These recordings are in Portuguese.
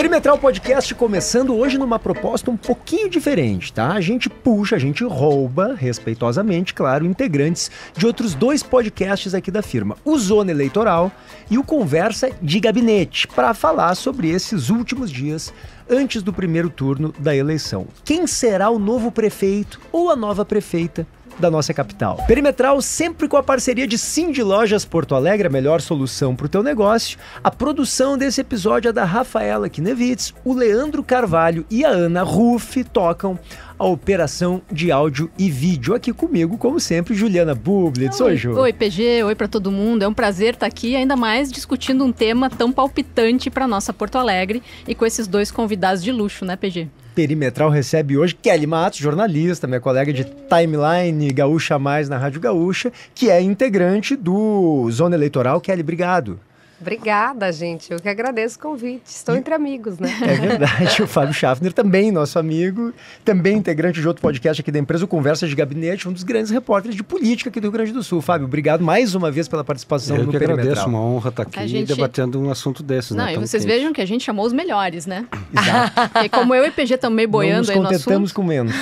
Perimetral Podcast começando hoje numa proposta um pouquinho diferente, tá? A gente puxa, a gente rouba, respeitosamente, claro, integrantes de outros dois podcasts aqui da firma, o Zona Eleitoral e o Conversa de Gabinete, para falar sobre esses últimos dias antes do primeiro turno da eleição. Quem será o novo prefeito ou a nova prefeita da nossa capital. Perimetral sempre com a parceria de Cindy Lojas Porto Alegre, a melhor solução para o teu negócio. A produção desse episódio é da Rafaela Kinevitz, o Leandro Carvalho e a Ana Ruff tocam a operação de áudio e vídeo. Aqui comigo, como sempre, Juliana Bublitz. Oi, Ju. Oi, PG. Oi para todo mundo. É um prazer estar tá aqui, ainda mais discutindo um tema tão palpitante para nossa Porto Alegre e com esses dois convidados de luxo, né, PG? Perimetral recebe hoje Kelly Matos, jornalista, minha colega de timeline Gaúcha Mais na Rádio Gaúcha, que é integrante do Zona Eleitoral. Kelly, obrigado. Obrigada, gente. Eu que agradeço o convite. Estou entre amigos, né? É verdade. O Fábio Schaffner também, nosso amigo, também integrante de outro podcast aqui da empresa, o Conversa de Gabinete, um dos grandes repórteres de política aqui do Rio Grande do Sul. Fábio, obrigado mais uma vez pela participação Eu no que Perimetral. agradeço, uma honra estar tá aqui gente... debatendo um assunto desses. Né? Não, né? e vocês quente. vejam que a gente chamou os melhores, né? Exato. e como eu e PG também boiando Não nos contentamos com menos.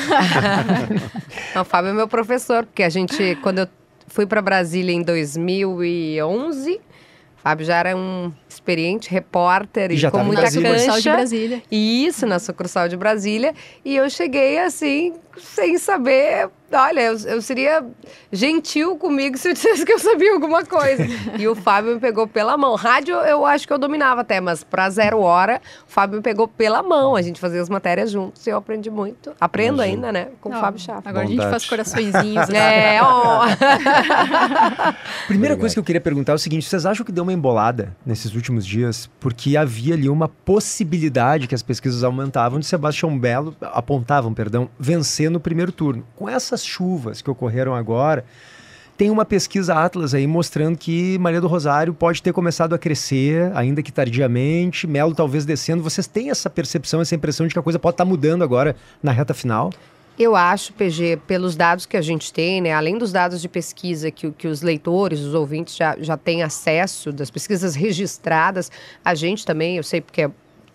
Não, o Fábio é meu professor, porque a gente, quando eu fui para Brasília em 2011 Fábio já era um experiente repórter e, já com muita Brasília. cancha. de Brasília. Isso, na sucursal de Brasília. E eu cheguei assim, sem saber Olha, eu, eu seria gentil comigo se eu dissesse que eu sabia alguma coisa. e o Fábio me pegou pela mão. Rádio eu acho que eu dominava até, mas pra zero hora, o Fábio me pegou pela mão. A gente fazia as matérias juntos e eu aprendi muito. Aprendo Imagina. ainda, né? Com Não, o Fábio Chapa. Agora Bondade. a gente faz coraçõezinhos. Né? é, ó. Primeira Obrigado. coisa que eu queria perguntar é o seguinte: vocês acham que deu uma embolada nesses últimos dias? Porque havia ali uma possibilidade que as pesquisas aumentavam de Sebastião Belo, apontavam, perdão, vencer no primeiro turno. Com essa tantas chuvas que ocorreram agora, tem uma pesquisa Atlas aí mostrando que Maria do Rosário pode ter começado a crescer, ainda que tardiamente, Melo talvez descendo. Vocês têm essa percepção, essa impressão de que a coisa pode estar tá mudando agora na reta final? Eu acho, PG, pelos dados que a gente tem, né, além dos dados de pesquisa que, que os leitores, os ouvintes já, já têm acesso, das pesquisas registradas, a gente também, eu sei porque é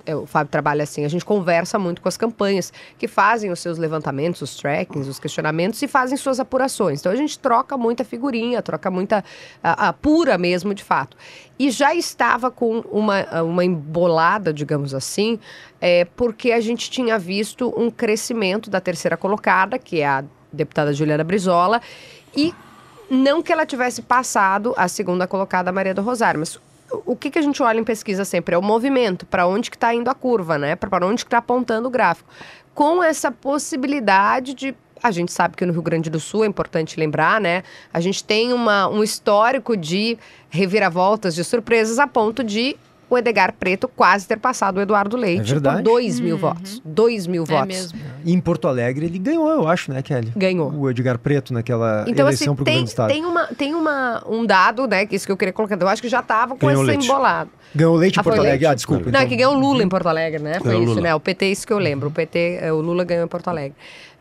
é, o Fábio trabalha assim, a gente conversa muito com as campanhas que fazem os seus levantamentos, os trackings, os questionamentos e fazem suas apurações. Então a gente troca muita figurinha, troca muita apura mesmo de fato. E já estava com uma, uma embolada, digamos assim, é, porque a gente tinha visto um crescimento da terceira colocada, que é a deputada Juliana Brizola, e não que ela tivesse passado a segunda colocada Maria do Rosário, mas o que, que a gente olha em pesquisa sempre? É o movimento, para onde que está indo a curva, né? Para onde que está apontando o gráfico. Com essa possibilidade de a gente sabe que no Rio Grande do Sul é importante lembrar, né? A gente tem uma, um histórico de reviravoltas, de surpresas, a ponto de o Edgar Preto quase ter passado o Eduardo Leite é por 2 mil uhum. votos. 2 mil é votos. Mesmo. E em Porto Alegre ele ganhou, eu acho, né, Kelly? Ganhou. O Edgar Preto naquela então, assim, eleição assim, pro tem, Estado. Tem, uma, tem uma, um dado, né, que isso que eu queria colocar, eu acho que já estava com ganhou essa embolada. Ganhou leite em ah, Porto Alegre? Ah, desculpa. Não, é então... é que ganhou Lula em uhum. Porto Alegre, né? Foi isso, Lula. né? O PT, é isso que eu uhum. lembro. O PT, é, o Lula ganhou em Porto Alegre.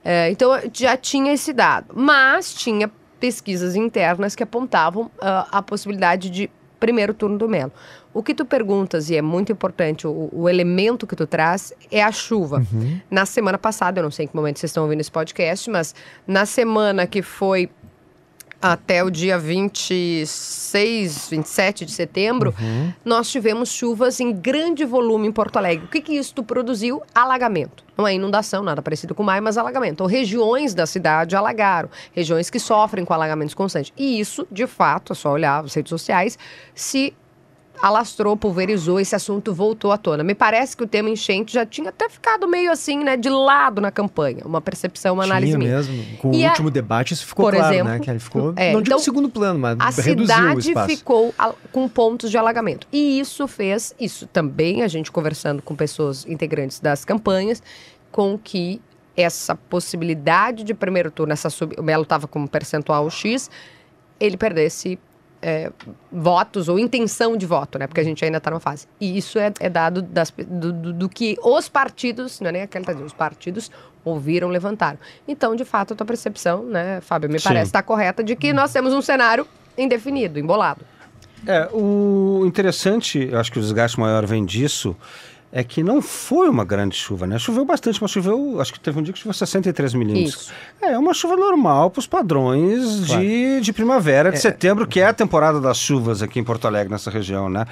É, então já tinha esse dado. Mas tinha pesquisas internas que apontavam uh, a possibilidade de primeiro turno do Melo. O que tu perguntas, e é muito importante, o, o elemento que tu traz é a chuva. Uhum. Na semana passada, eu não sei em que momento vocês estão ouvindo esse podcast, mas na semana que foi até o dia 26, 27 de setembro, uhum. nós tivemos chuvas em grande volume em Porto Alegre. O que, que isso produziu? Alagamento. Não é inundação, nada parecido com o mar, mas alagamento. Então, regiões da cidade alagaram, regiões que sofrem com alagamentos constantes. E isso, de fato, é só olhar as redes sociais, se alastrou, pulverizou, esse assunto voltou à tona. Me parece que o tema enchente já tinha até ficado meio assim, né, de lado na campanha. Uma percepção, uma análise minha. mesmo. Com e o último debate isso ficou Por claro, né, exemplo, né? Que ele ficou, é, não então, digo segundo plano, mas a cidade ficou com pontos de alagamento. E isso fez, isso também, a gente conversando com pessoas integrantes das campanhas, com que essa possibilidade de primeiro turno, essa sub... o Melo estava com um percentual X, ele perdesse é, votos ou intenção de voto, né? Porque a gente ainda está numa fase. E isso é, é dado das, do, do, do, que os partidos, não é nem aquela tá dizendo, os partidos ouviram, levantaram. Então, de fato, a tua percepção, né, Fábio, me Sim. parece estar tá correta de que uhum. nós temos um cenário indefinido, embolado. É, o interessante, eu acho que o desgaste maior vem disso, é que não foi uma grande chuva, né? Choveu bastante, mas choveu, acho que teve um dia que choveu 63 milímetros. É uma chuva normal para os padrões claro. de, de primavera, de é. setembro, é. que é a temporada das chuvas aqui em Porto Alegre, nessa região, né?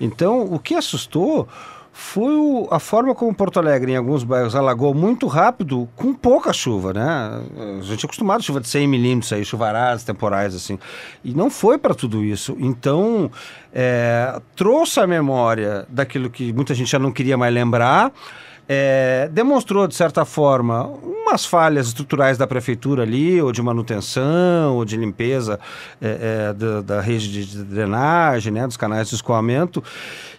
Então, o que assustou foi o, a forma como Porto Alegre, em alguns bairros, alagou muito rápido, com pouca chuva, né? A gente é acostumado a chuva de 100 milímetros, aí, chuvaradas temporais, assim. E não foi para tudo isso. Então, é, trouxe a memória daquilo que muita gente já não queria mais lembrar. É, demonstrou, de certa forma, umas falhas estruturais da prefeitura ali, ou de manutenção, ou de limpeza é, é, da, da, rede de drenagem, né, dos canais de escoamento.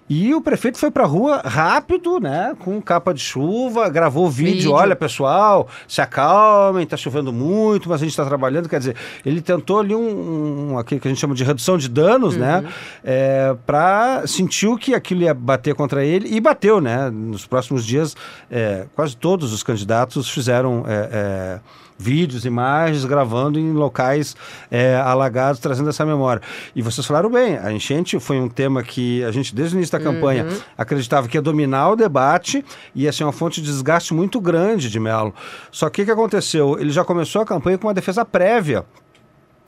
E o prefeito foi para a rua rápido, né? Com capa de chuva, gravou vídeo, vídeo. olha pessoal, se acalmem, está chovendo muito, mas a gente está trabalhando. Quer dizer, ele tentou ali um, um aquilo que a gente chama de redução de danos, né, uhum. né? Eh, é, para sentiu que aquilo ia bater contra ele e bateu, né? Nos próximos dias, é, quase todos os candidatos fizeram é, vídeos, imagens, gravando em locais é, alagados, trazendo essa memória. E vocês falaram bem, a enchente foi um tema que a gente, desde o início da campanha, uhum. acreditava que ia dominar o debate e ia assim, ser é uma fonte de desgaste muito grande de Melo. Só que o que aconteceu? Ele já começou a campanha com uma defesa prévia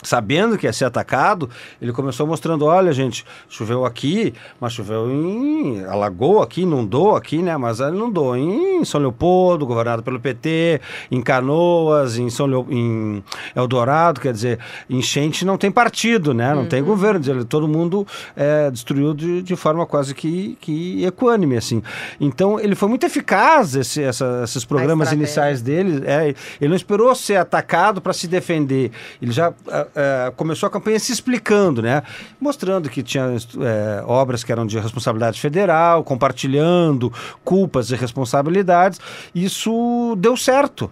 sabendo que ia ser atacado, ele começou mostrando, olha gente, choveu aqui, mas choveu em... alagou aqui, inundou aqui, né, mas inundou em São Leopoldo, governado pelo PT, em Canoas, em, São Leo... em Eldorado, quer dizer, enchente não tem partido, né, não uhum. tem governo, dizer, todo mundo é, destruiu de, de, forma quase que, que equânime, assim. Então, ele foi muito eficaz, esse, essa, esses programas iniciais dele, é, ele não esperou ser atacado para se defender, ele já ah, é, começou a campanha se explicando, né? Mostrando que tinha é, obras que eram de responsabilidade federal, compartilhando culpas e responsabilidades. Isso deu certo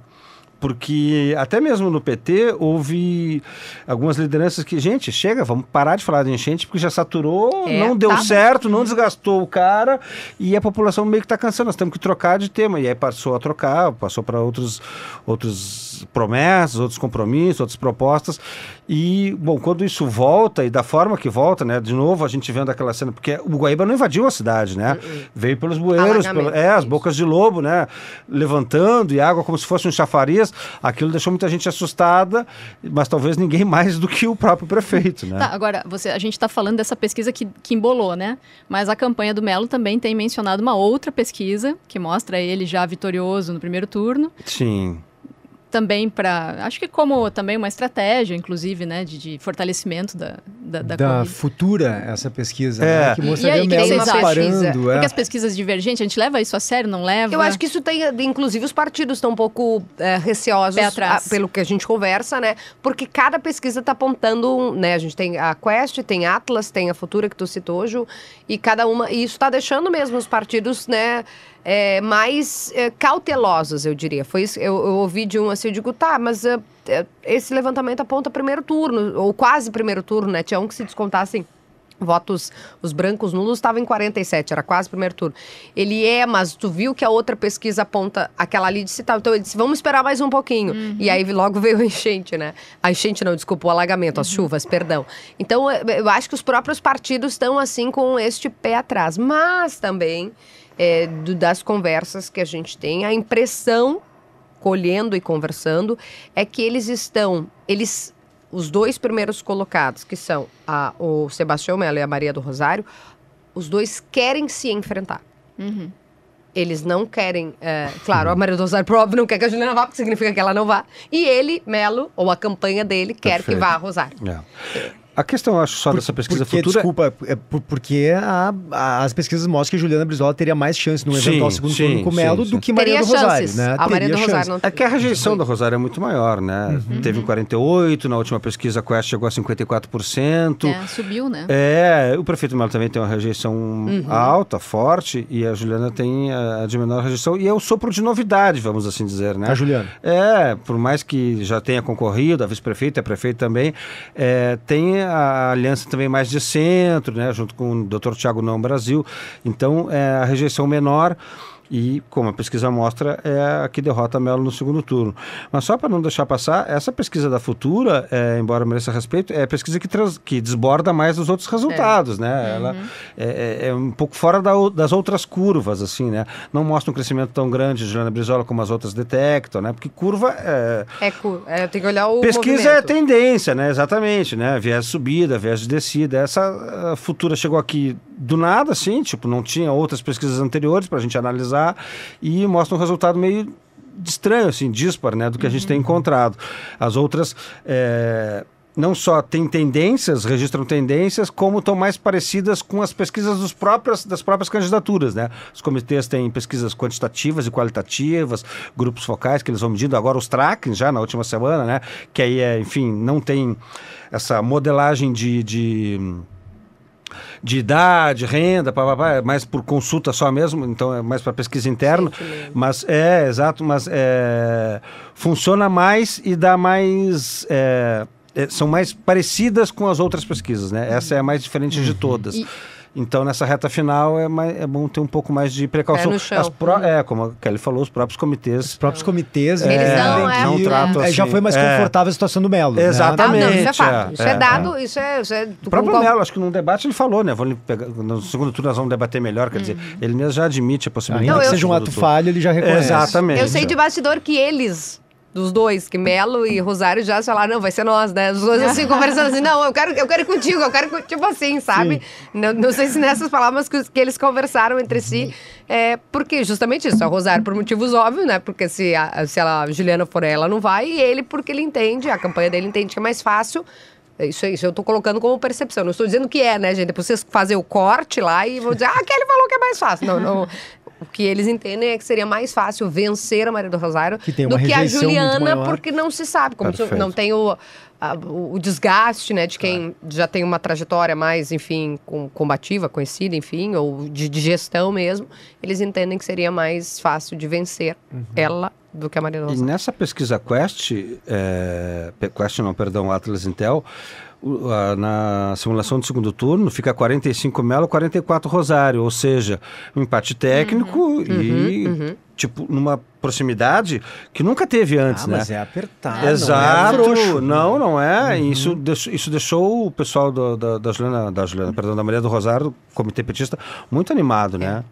porque até mesmo no PT houve algumas lideranças que, gente, chega, vamos parar de falar de enchente, porque já saturou, é, não deu tá certo, não desgastou o cara, e a população meio que está cansando, nós temos que trocar de tema. E aí passou a trocar, passou para outros, outros outras promessas, outros compromissos, outras propostas. E, bom, quando isso volta e da forma que volta, né? De novo, a gente vendo aquela cena, porque o Guaíba não invadiu a cidade, né? Uh -uh. Veio pelos bueiros, pelo, é, as bocas de lobo, né? Levantando e água como se fosse um chafariz. Aquilo deixou muita gente assustada, mas talvez ninguém mais do que o próprio prefeito, né? Tá, agora, você, a gente está falando dessa pesquisa que, que embolou, né? Mas a campanha do Melo também tem mencionado uma outra pesquisa que mostra ele já vitorioso no primeiro turno. Sim também para acho que como também uma estratégia inclusive né de, de fortalecimento da da, da, da futura essa pesquisa né, é. né, que mostra e aí, que vocês tá parando é. porque as pesquisas divergentes a gente leva isso a sério não leva eu acho que isso tem inclusive os partidos estão um pouco é, receosos a, pelo que a gente conversa né porque cada pesquisa está apontando né a gente tem a Quest tem Atlas tem a Futura que tu citou Ju, e cada uma e isso está deixando mesmo os partidos né é, mais é, cautelosos, eu diria. Foi isso, eu, eu, ouvi de um assim, eu digo, tá, mas é, é, esse levantamento aponta primeiro turno, ou quase primeiro turno, né? Tinha um que se descontassem votos, os brancos nulos estava em 47, era quase primeiro turno. Ele é, mas tu viu que a outra pesquisa aponta aquela ali de citar. Então ele disse, vamos esperar mais um pouquinho. Uhum. E aí logo veio a enchente, né? A enchente não, desculpa, o alagamento, as uhum. chuvas, perdão. Então eu acho que os próprios partidos estão assim com este pé atrás. Mas também é, do, das conversas que a gente tem, a impressão, colhendo e conversando, é que eles estão, eles, os dois primeiros colocados, que são a, o Sebastião Melo e a Maria do Rosário, os dois querem se enfrentar. Uhum. Eles não querem. É, claro, a Maria do Rosário provavelmente não quer que a Juliana vá, porque significa que ela não vá. E ele, Melo, ou a campanha dele, quer Perfeito. que vá a Rosário. É. A questão, acho, só por, dessa pesquisa porque, futura. Desculpa, é por, porque é a, a, as pesquisas mostram que Juliana Brizola teria mais chance no eventual sim, segundo sim, turno com Melo do que Maria do Rosário. Né? A Maria do Rosário não É que a rejeição da Rosário é muito maior, né? Uhum. Teve 48, na última pesquisa a Quest chegou a 54%. É, subiu, né? É, o prefeito Melo também tem uma rejeição uhum. alta, forte, e a Juliana tem a, de menor rejeição. E é o sopro de novidade, vamos assim dizer, né? A Juliana. É, por mais que já tenha concorrido, a vice-prefeita, a é prefeita também, é, tem a aliança também mais de centro, né, junto com o Dr. Tiago Não Brasil. Então, é, a rejeição menor. E, como a pesquisa mostra, é a que derrota Melo no segundo turno. Mas só para não deixar passar, essa pesquisa da Futura, é, embora mereça respeito, é a pesquisa que, trans, que desborda mais os outros resultados, né? é. né? Uhum. Ela é, é, é, um pouco fora da, das outras curvas, assim, né? Não mostra um crescimento tão grande, de Juliana Brizola, como as outras detectam, né? Porque curva é... É, cu... é tem que olhar o Pesquisa é movimento. é tendência, né? Exatamente, né? Viés de subida, viés de descida. Essa ah, Futura chegou aqui do nada, assim, tipo, não tinha outras pesquisas anteriores para a gente analisar e mostra um resultado meio estranho, assim, dispar, né, do que a gente uhum. tem encontrado. As outras é, não só têm tendências, registram tendências, como estão mais parecidas com as pesquisas dos próprios, das próprias candidaturas, né? Os comitês têm pesquisas quantitativas e qualitativas, grupos focais que eles vão medindo. Agora os tracking, já na última semana, né? Que aí, é, enfim, não tem essa modelagem de, de de idade, renda, papapá, é mais por consulta só mesmo, então é mais para pesquisa interna. Mas é, exato, mas é, funciona mais e dá mais. É, é, são mais parecidas com as outras pesquisas, né? Essa é a mais diferente de uhum. todas. E... Então, nessa reta final, é, mais, é bom ter um pouco mais de precaução. Pro, é, como a Kelly falou, os próprios comitês. Os próprios comitês, é, é eles não, é, não tratam é, assim, Já foi mais é. confortável a situação do Melo. Né? Exatamente. Né? Não, isso é fato. isso é, do isso é. o próprio qual... Melo, acho que num debate ele falou, né? Vou pegar, no segundo turno nós vamos debater melhor, quer dizer, uhum. ele mesmo já admite a possibilidade. Ainda que eu... seja um ato falho, ele já reconhece. Exatamente. Eu sei de bastidor que eles dos dois, que Melo e Rosário já falaram, não, vai ser nós, né? Os dois assim conversando assim, não, eu quero, eu quero ir contigo, eu quero, tipo assim, sabe? Não, não, sei se nessas palavras que, que eles conversaram entre si, uhum. é, porque justamente isso, a Rosário por motivos óbvios, né? Porque se a, se ela, a Juliana for ela, não vai, e ele porque ele entende, a campanha dele entende que é mais fácil, é isso é isso, eu tô colocando como percepção. Não estou dizendo que é, né, gente? Depois é vocês fazem o corte lá e vão dizer, ah, aquele falou que é mais fácil. Não, não, o que eles entendem é que seria mais fácil vencer a Maria do Rosário que do que a Juliana, porque não se sabe, como se não tem o, a, o desgaste, né, de quem claro. É. já tem uma trajetória mais, enfim, com, combativa, conhecida, enfim, ou de, de, gestão mesmo, eles entendem que seria mais fácil de vencer uhum. ela do que a Maria do Rosário. E nessa pesquisa Quest, é, Quest não, perdão, Atlas Intel, na simulação do segundo turno, fica 45 Melo, 44 Rosário, ou seja, um empate técnico uhum, e uhum, uhum. tipo numa proximidade que nunca teve antes, ah, né? Mas é apertado. Exato. Não, é não, não é. Uhum. Isso, deixou, isso deixou o pessoal do, da, da Juliana, da Juliana, perdão, da Maria do Rosário, comitê petista, muito animado, é. né?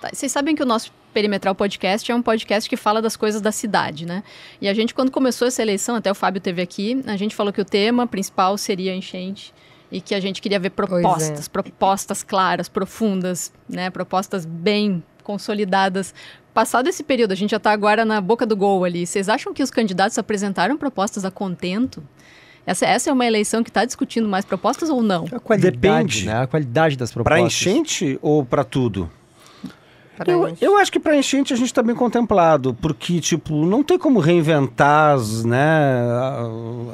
Tá, vocês sabem que o nosso Perimetral Podcast é um podcast que fala das coisas da cidade, né? E a gente, quando começou essa eleição, até o Fábio teve aqui, a gente falou que o tema principal seria enchente e que a gente queria ver é. propostas, é. propostas claras, profundas, né? Propostas bem consolidadas. Passado esse período, a gente já está agora na boca do gol ali. Vocês acham que os candidatos apresentaram propostas a contento? Essa, essa é uma eleição que está discutindo mais propostas ou não? A qualidade, Depende. Né? A qualidade das propostas. Para enchente ou para tudo? Eu, eu, acho que para enchente a gente está bem contemplado, porque, tipo, não tem como reinventar as, né,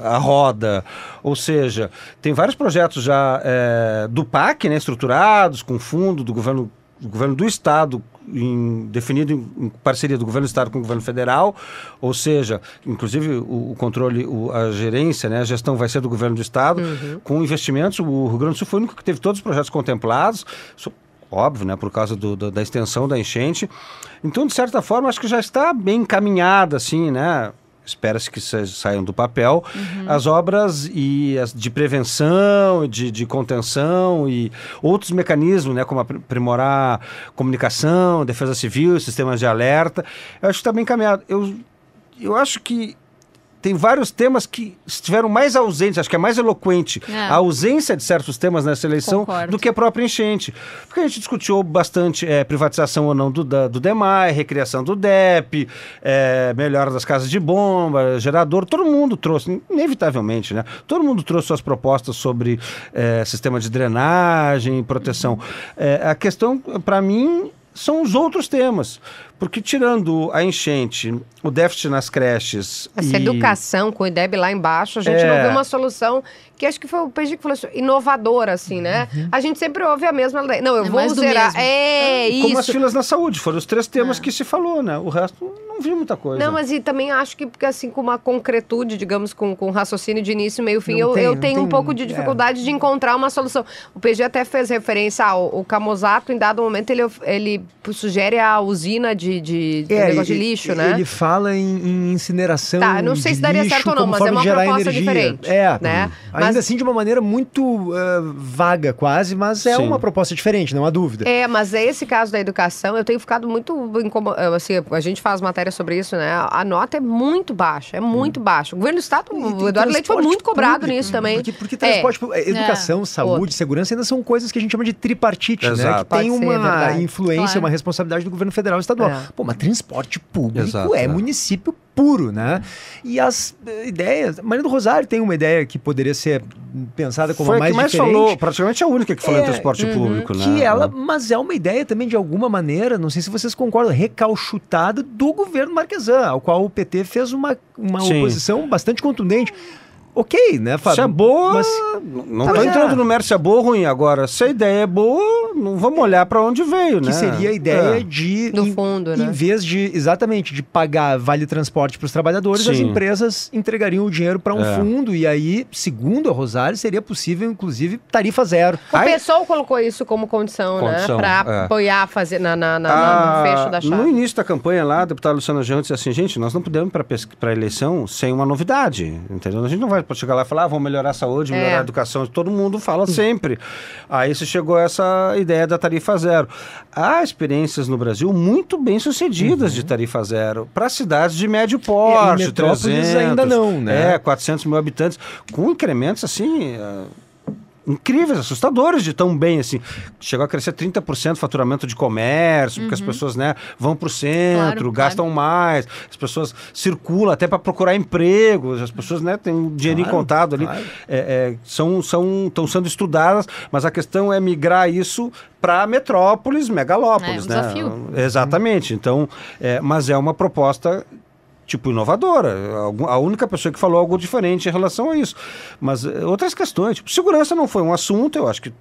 a, a, roda. Ou seja, tem vários projetos já é, do PAC, né, estruturados, com fundo do governo, do governo do Estado, em, definido em, em, parceria do governo do estado com o governo federal, ou seja, inclusive o, o controle, o, a gerência, né, a gestão vai ser do governo do estado, uhum. com investimentos. O Rio Grande do Sul foi o único que teve todos os projetos contemplados. So, óbvio, né, por causa do, do, da extensão da enchente. Então, de certa forma, acho que já está bem encaminhada, assim, né? espera-se que saiam do papel, uhum. as obras e as de prevenção, de, de contenção e outros mecanismos, né, como aprimorar comunicação, defesa civil, sistemas de alerta, eu acho que está bem encaminhado. Eu, eu acho que tem vários temas que estiveram mais ausentes, acho que é mais eloquente é. a ausência de certos temas nessa eleição Concordo. do que a própria enchente. Porque a gente discutiu bastante é, privatização ou não do, da, do DEMAI, recriação do DEP, é, melhora das casas de bomba, gerador, todo mundo trouxe, inevitavelmente, né? Todo mundo trouxe suas propostas sobre é, sistema de drenagem, proteção. É, a questão, para mim, são os outros temas. Porque tirando a enchente, o déficit nas creches. Essa e... educação com o IDEB lá embaixo, a gente é... não viu uma solução que acho que foi o PG que falou isso, assim, inovadora, assim, né? Uhum. A gente sempre ouve a mesma. Não, eu é vou zerar. É isso. É, como as filas na saúde, foram os três temas ah. que se falou, né? O resto não vi muita coisa. Não, mas e também acho que, porque assim, com uma concretude, digamos, com, com raciocínio de início, meio fim, não eu, tem, eu tenho um pouco de dificuldade é. de encontrar uma solução. O PG até fez referência ao Camozato, em dado momento ele, ele sugere a usina de de, de, é, negócio de lixo, né? Ele fala em, em incineração. Tá, não sei se daria lixo, certo ou não, mas é uma proposta energia. diferente. É, né? ainda mas... assim de uma maneira muito uh, vaga, quase, mas é Sim. uma proposta diferente, não há dúvida. É, mas é esse caso da educação, eu tenho ficado muito incomodado. Eh, assim, a gente faz matéria sobre isso, né? A nota é muito baixa, é muito hum. baixa. O governo do Estado, o Eduardo Leite foi muito cobrado público, nisso também. Porque, porque transporte, é. Eh, educação, é. saúde, Outro. segurança ainda são coisas que a gente chama de tripartite, né? Exato. né? Que Pode tem ser, é uma influência, claro. uma responsabilidade do governo federal e estadual. É. Pô, mas transporte público Exato, é, é município puro, né? E as eh, ideias. Maria do Rosário tem uma ideia que poderia ser pensada como Foi a mais que mais diferente. falou, praticamente a única que falou é, em transporte uhum, público, né? Que ela, mas é uma ideia também de alguma maneira, não sei se vocês concordam, recalchutada do governo Marquesan, ao qual o PT fez uma, uma oposição bastante contundente ok, né, Fábio? Se é boa, mas não estou tá é. entrando é. no mérito se é boa ou ruim. Agora, se a ideia é boa, não vamos é. olhar para onde veio, que né? Que seria a ideia é. de... No em, fundo, né? Em vez de, exatamente, de pagar vale transporte para os trabalhadores, Sim. as empresas entregariam o dinheiro para um é. fundo. E aí, segundo a Rosário, seria possível, inclusive, tarifa zero. O aí... pessoal colocou isso como condição, né? condição né? Para é. apoiar fazer na, na, na, a... no ah, fecho da chave. No início da campanha lá, a deputada Luciana Jean disse assim, gente, nós não podemos para a eleição sem uma novidade, entendeu? A gente não vai para chegar lá e falar, ah, vamos melhorar a saúde, é. melhorar é. a educação, todo mundo fala sempre. Aí se chegou a essa ideia da tarifa zero. Há experiências no Brasil muito bem sucedidas uhum. de tarifa zero para cidades de médio porte, é, e, e 300, ainda não, né? É, 400 mil habitantes, com incrementos assim. Uh incríveis, assustadores de tão bem assim. Chegou a crescer 30% faturamento de comércio, uhum. porque as uhum. pessoas, né, vão para o centro, claro, gastam claro. mais, as pessoas circulam até para procurar emprego, as pessoas, né, têm um dinheirinho claro, contado ali, é, é, são são estão sendo estudadas, mas a questão é migrar isso para metrópoles, megalópolis, é, um né? Desafio. Exatamente. Então, é, mas é uma proposta tipo, inovadora. A única pessoa que falou algo diferente em relação a isso. Mas eh, outras questões, tipo, segurança não foi um assunto, eu acho que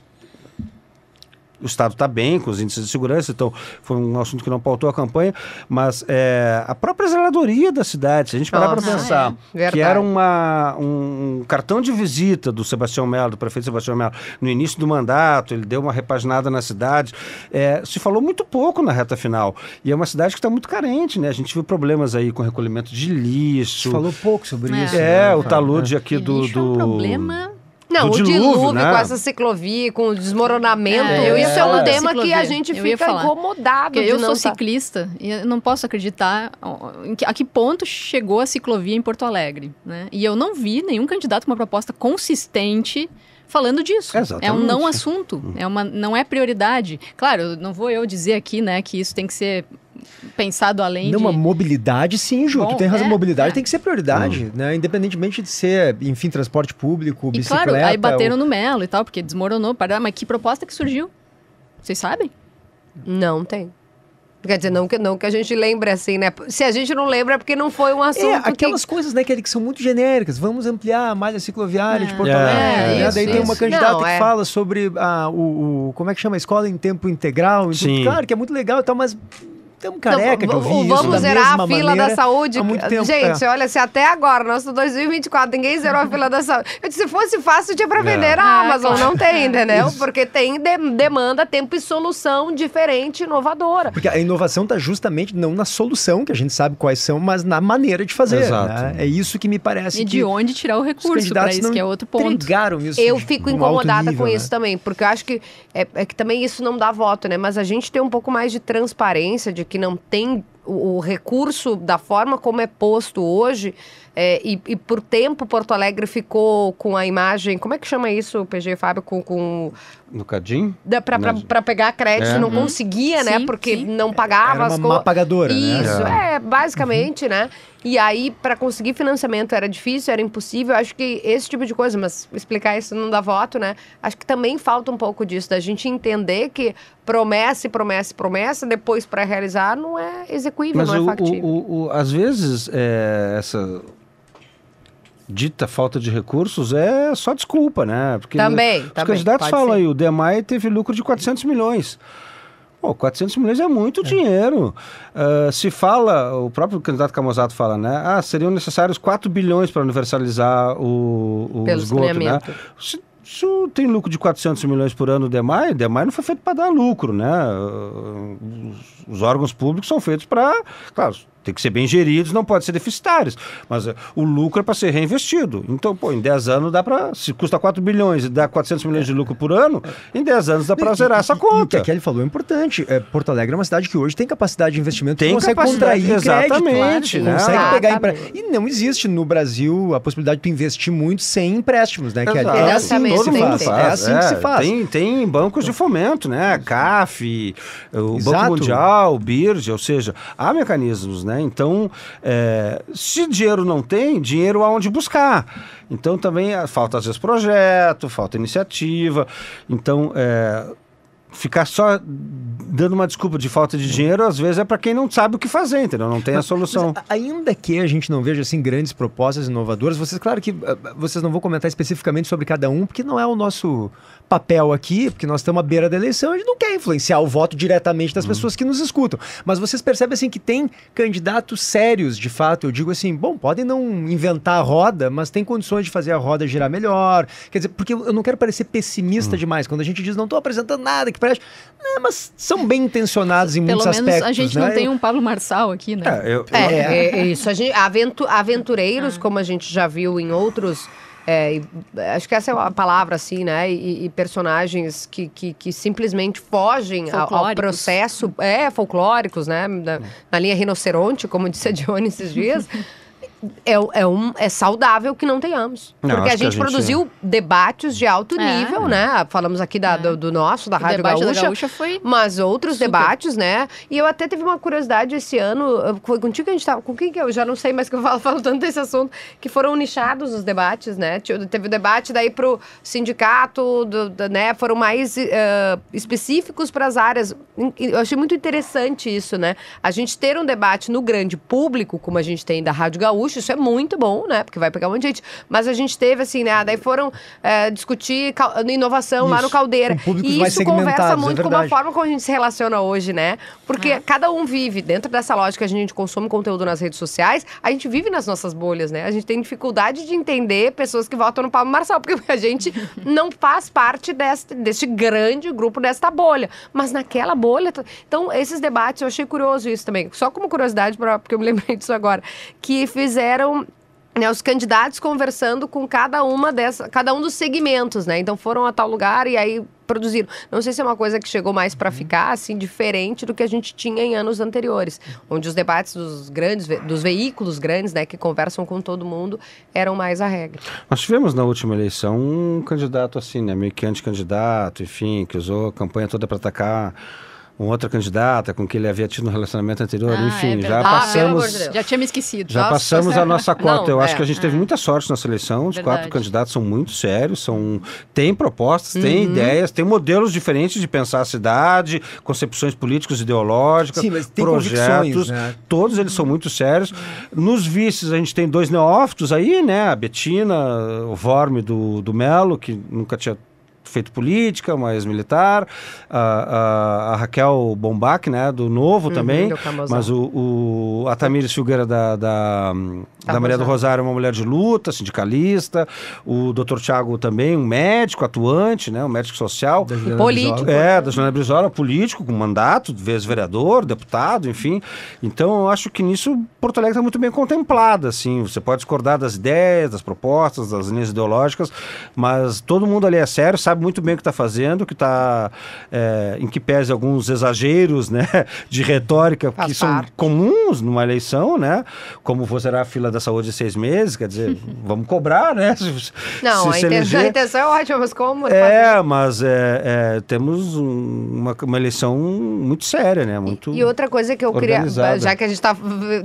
o Estado está bem com os índices de segurança, então foi um assunto que não pautou a campanha, mas é, a própria zeladoria da cidade, se a gente parar para pensar, é. que era uma, um cartão de visita do Sebastião Melo, do prefeito Sebastião Melo, no início do mandato, ele deu uma repaginada na cidade, é, se falou muito pouco na reta final, e é uma cidade que está muito carente, né? A gente viu problemas aí com recolhimento de lixo. Falou pouco sobre é, isso. É, né, o talude é. aqui e do... do... É um problema não, o dilúvio, dilúvio né? com essa ciclovia, com o desmoronamento. É, isso é um tema que a gente fica incomodado. eu sou tá... ciclista e eu não posso acreditar a que ponto chegou a ciclovia em Porto Alegre. Né? E eu não vi nenhum candidato com uma proposta consistente falando disso. Exatamente. É um não assunto, é uma, não é prioridade. Claro, não vou eu dizer aqui, né, que isso tem que ser pensado além Numa uma mobilidade, sim, Ju. Bom, tu tem razão. É, mobilidade é. tem que ser prioridade, hum. né? Independentemente de ser, enfim, transporte público, e bicicleta... claro, aí bateram ou... no Melo e tal, porque desmoronou. Pará, ah, mas que proposta que surgiu? Vocês sabem? Não tem. Quer dizer, não que, não que a gente lembre assim, né? Se a gente não lembra é porque não foi um assunto. É, aquelas que... coisas, né, que que são muito genéricas. Vamos ampliar a malha cicloviária é. de Porto é, Alegre. É, é, Daí isso. tem uma candidata não, que é. fala sobre a, ah, o, o, Como é que chama? A escola em tempo integral. Em Sim. claro, que é muito legal e tal, mas Estamos careca então, de ouvir vamos isso. Vamos zerar a fila da saúde. Tempo, gente, é. olha, se até agora, nós 2024, ninguém zerou a fila da saúde. Eu disse, se fosse fácil, tinha para vender é. a ah, Amazon. Não tem, entendeu? Isso. Porque tem de, demanda, tempo e solução diferente, inovadora. Porque a inovação está justamente não na solução, que a gente sabe quais são, mas na maneira de fazer. Exato. Né? É isso que me parece. E de onde tirar o recurso para isso, que é outro ponto. Isso eu fico incomodada nível, com né? isso também, porque eu acho que é, é que também isso não dá voto, né? Mas a gente tem um pouco mais de transparência de que não tem o, o recurso da forma como é posto hoje, é, e, e, por tempo Porto Alegre ficou com a imagem, como é que chama isso, PG Fábio, com... com... No Cadim? Para pegar crédito, é. não uhum. conseguia, né, sim, né? Porque sim. não pagava Era as coisas. uma pagadora, né? Isso, né? é, basicamente, uhum. né? E aí, para conseguir financiamento era difícil, era impossível. Acho que esse tipo de coisa, mas explicar isso não dá voto, né? Acho que também falta um pouco disso, da gente entender que promessa, promessa, promessa, depois para realizar não é execuível, mas não é factível. O, o, o às vezes, é, essa dita falta de recursos é só desculpa, né? Porque também, os também, candidatos falam ser. aí, o DEMAI teve lucro de 400 milhões. Pô, 400 milhões é muito é. dinheiro. Uh, se fala, o próprio candidato Camozato fala, né? Ah, seriam necessários 4 bilhões para universalizar o, o esgoto, né? Se, se tem lucro de 400 milhões por ano, o DEMAI, o DEMAI não foi feito para dar lucro, né? Ah, os, órgãos públicos são feitos para, claro, tem que ser bem geridos, não pode ser deficitários. Mas eh, o lucro é para ser reinvestido. Então, pô, em 10 anos dá para. Se custa 4 bilhões e dá 400 milhões de lucro por ano, em 10 anos dá para zerar essa conta. E, e, e o que ele falou é importante. É, Porto Alegre é uma cidade que hoje tem capacidade de investimento, tem consegue contrair exatamente, crédito, claro, né? consegue ah, pegar tá empréstimo. E não existe no Brasil a possibilidade de investir muito sem empréstimos, né, é assim, é assim, que se faz. faz. É assim é, que se faz. Tem, tem bancos de fomento, né? CAF, o Exato. Banco Mundial. O BIRD, ou seja, há mecanismos, né? Então, é, se dinheiro não tem, dinheiro aonde buscar. Então, também é, falta às vezes projeto, falta iniciativa. Então, é, ficar só dando uma desculpa de falta de dinheiro, às vezes é para quem não sabe o que fazer, entendeu? Não tem mas, a solução. ainda que a gente não veja assim grandes propostas inovadoras, vocês, claro que ah, ah, vocês não vão comentar especificamente sobre cada um, porque não é o nosso papel aqui, porque nós estamos à beira da eleição, a gente não quer influenciar o voto diretamente das hum. pessoas que nos escutam. Mas vocês percebem assim que tem candidatos sérios, de fato. Eu digo assim, bom, podem não inventar a roda, mas tem condições de fazer a roda girar melhor. Quer dizer, porque eu não quero parecer pessimista hum. demais quando a gente diz não estou apresentando nada que parece Não, é, mas são bem intencionados em Pelo muitos aspectos. Pelo menos a gente né? não tem um Paulo Marçal aqui, né? É, eu, é. eu... É, é, é, isso. A gente, aventureiros, ah. como a gente já viu em outros é, é, acho que essa é a palavra, assim, né? E, e personagens que, que, que, simplesmente fogem ao, ao, processo. É, folclóricos, né? Na, hum. na linha rinoceronte, como disse a Dione esses dias. é, é, um, é saudável que não tenhamos. Não, porque a gente, a gente, produziu é. debates de alto é. nível, é. né? Falamos aqui da, é. do, do, nosso, da o Rádio Gaúcha, da Gaúcha. foi mas outros super. debates, né? E eu até teve uma curiosidade esse ano, foi contigo que a gente tava, com quem que eu já não sei mais que eu falo, falo tanto desse assunto, que foram nichados os debates, né? Teve o debate daí pro sindicato, do, do né? Foram mais uh, específicos para as áreas. Eu achei muito interessante isso, né? A gente ter um debate no grande público, como a gente tem da Rádio Gaúcha, isso é muito bom, né? Porque vai pegar um monte de gente. Mas a gente teve, assim, né? Ah, daí foram é, discutir inovação isso, lá no Caldeira. E isso conversa é muito é com a forma como a gente se relaciona hoje, né? Porque é. cada um vive dentro dessa lógica que a gente consome conteúdo nas redes sociais, a gente vive nas nossas bolhas, né? A gente tem dificuldade de entender pessoas que votam no Pablo Marçal, porque a gente não faz parte deste, deste grande grupo, desta bolha. Mas naquela bolha. Então, esses debates eu achei curioso isso também. Só como curiosidade, porque eu me lembrei disso agora, que fizeram eram né, os candidatos conversando com cada uma dessa, cada um dos segmentos, né? Então foram a tal lugar e aí produziram. Não sei se é uma coisa que chegou mais para uhum. ficar, assim, diferente do que a gente tinha em anos anteriores, onde os debates dos grandes, dos veículos grandes, né, que conversam com todo mundo, eram mais a regra. Nós tivemos na última eleição um candidato assim, né, meio que anticandidato, enfim, que usou a campanha toda para atacar com outra candidata, com que ele havia tido no relacionamento anterior, ah, enfim, é já ah, passamos... Ah, de já tinha me esquecido. Já passamos a nossa cota. Não, eu é, acho que a gente é. teve muita sorte na seleção, os verdade. quatro candidatos são muito sérios, são... têm propostas, uhum. têm ideias, têm modelos diferentes de pensar a cidade, concepções políticas, ideológicas, Sim, projetos, né? todos eles são muito sérios. Nos vices, a gente tem dois neófitos aí, né, a Betina, o Vorme do, do Melo, que nunca tinha feito política, uma ex-militar, a, a, a, Raquel Bombac, né, do Novo uhum, também, mas o, o Atamir Silgueira da, da, da Maria do Rosário é uma mulher de luta, sindicalista, o doutor Tiago também, um médico atuante, né, um médico social. político. É, da Juliana Brizola, político, com mandato, vez vereador, deputado, enfim. Então, eu acho que nisso Porto Alegre está muito bem contemplada, assim, você pode discordar das ideias, das propostas, das linhas ideológicas, mas todo mundo ali é sério, sabe sabe muito bem o que está fazendo, que está é, em que pese alguns exageros né, de retórica Faz que parte. são comuns numa eleição, né? Como será a fila da saúde de seis meses, quer dizer, vamos cobrar, né? Se, Não, se a, se intenção, a, intenção, é ótima, mas como? É, mas é, é temos um, uma, uma, eleição muito séria, né? Muito e, e outra coisa que eu organizada. queria, já que a gente está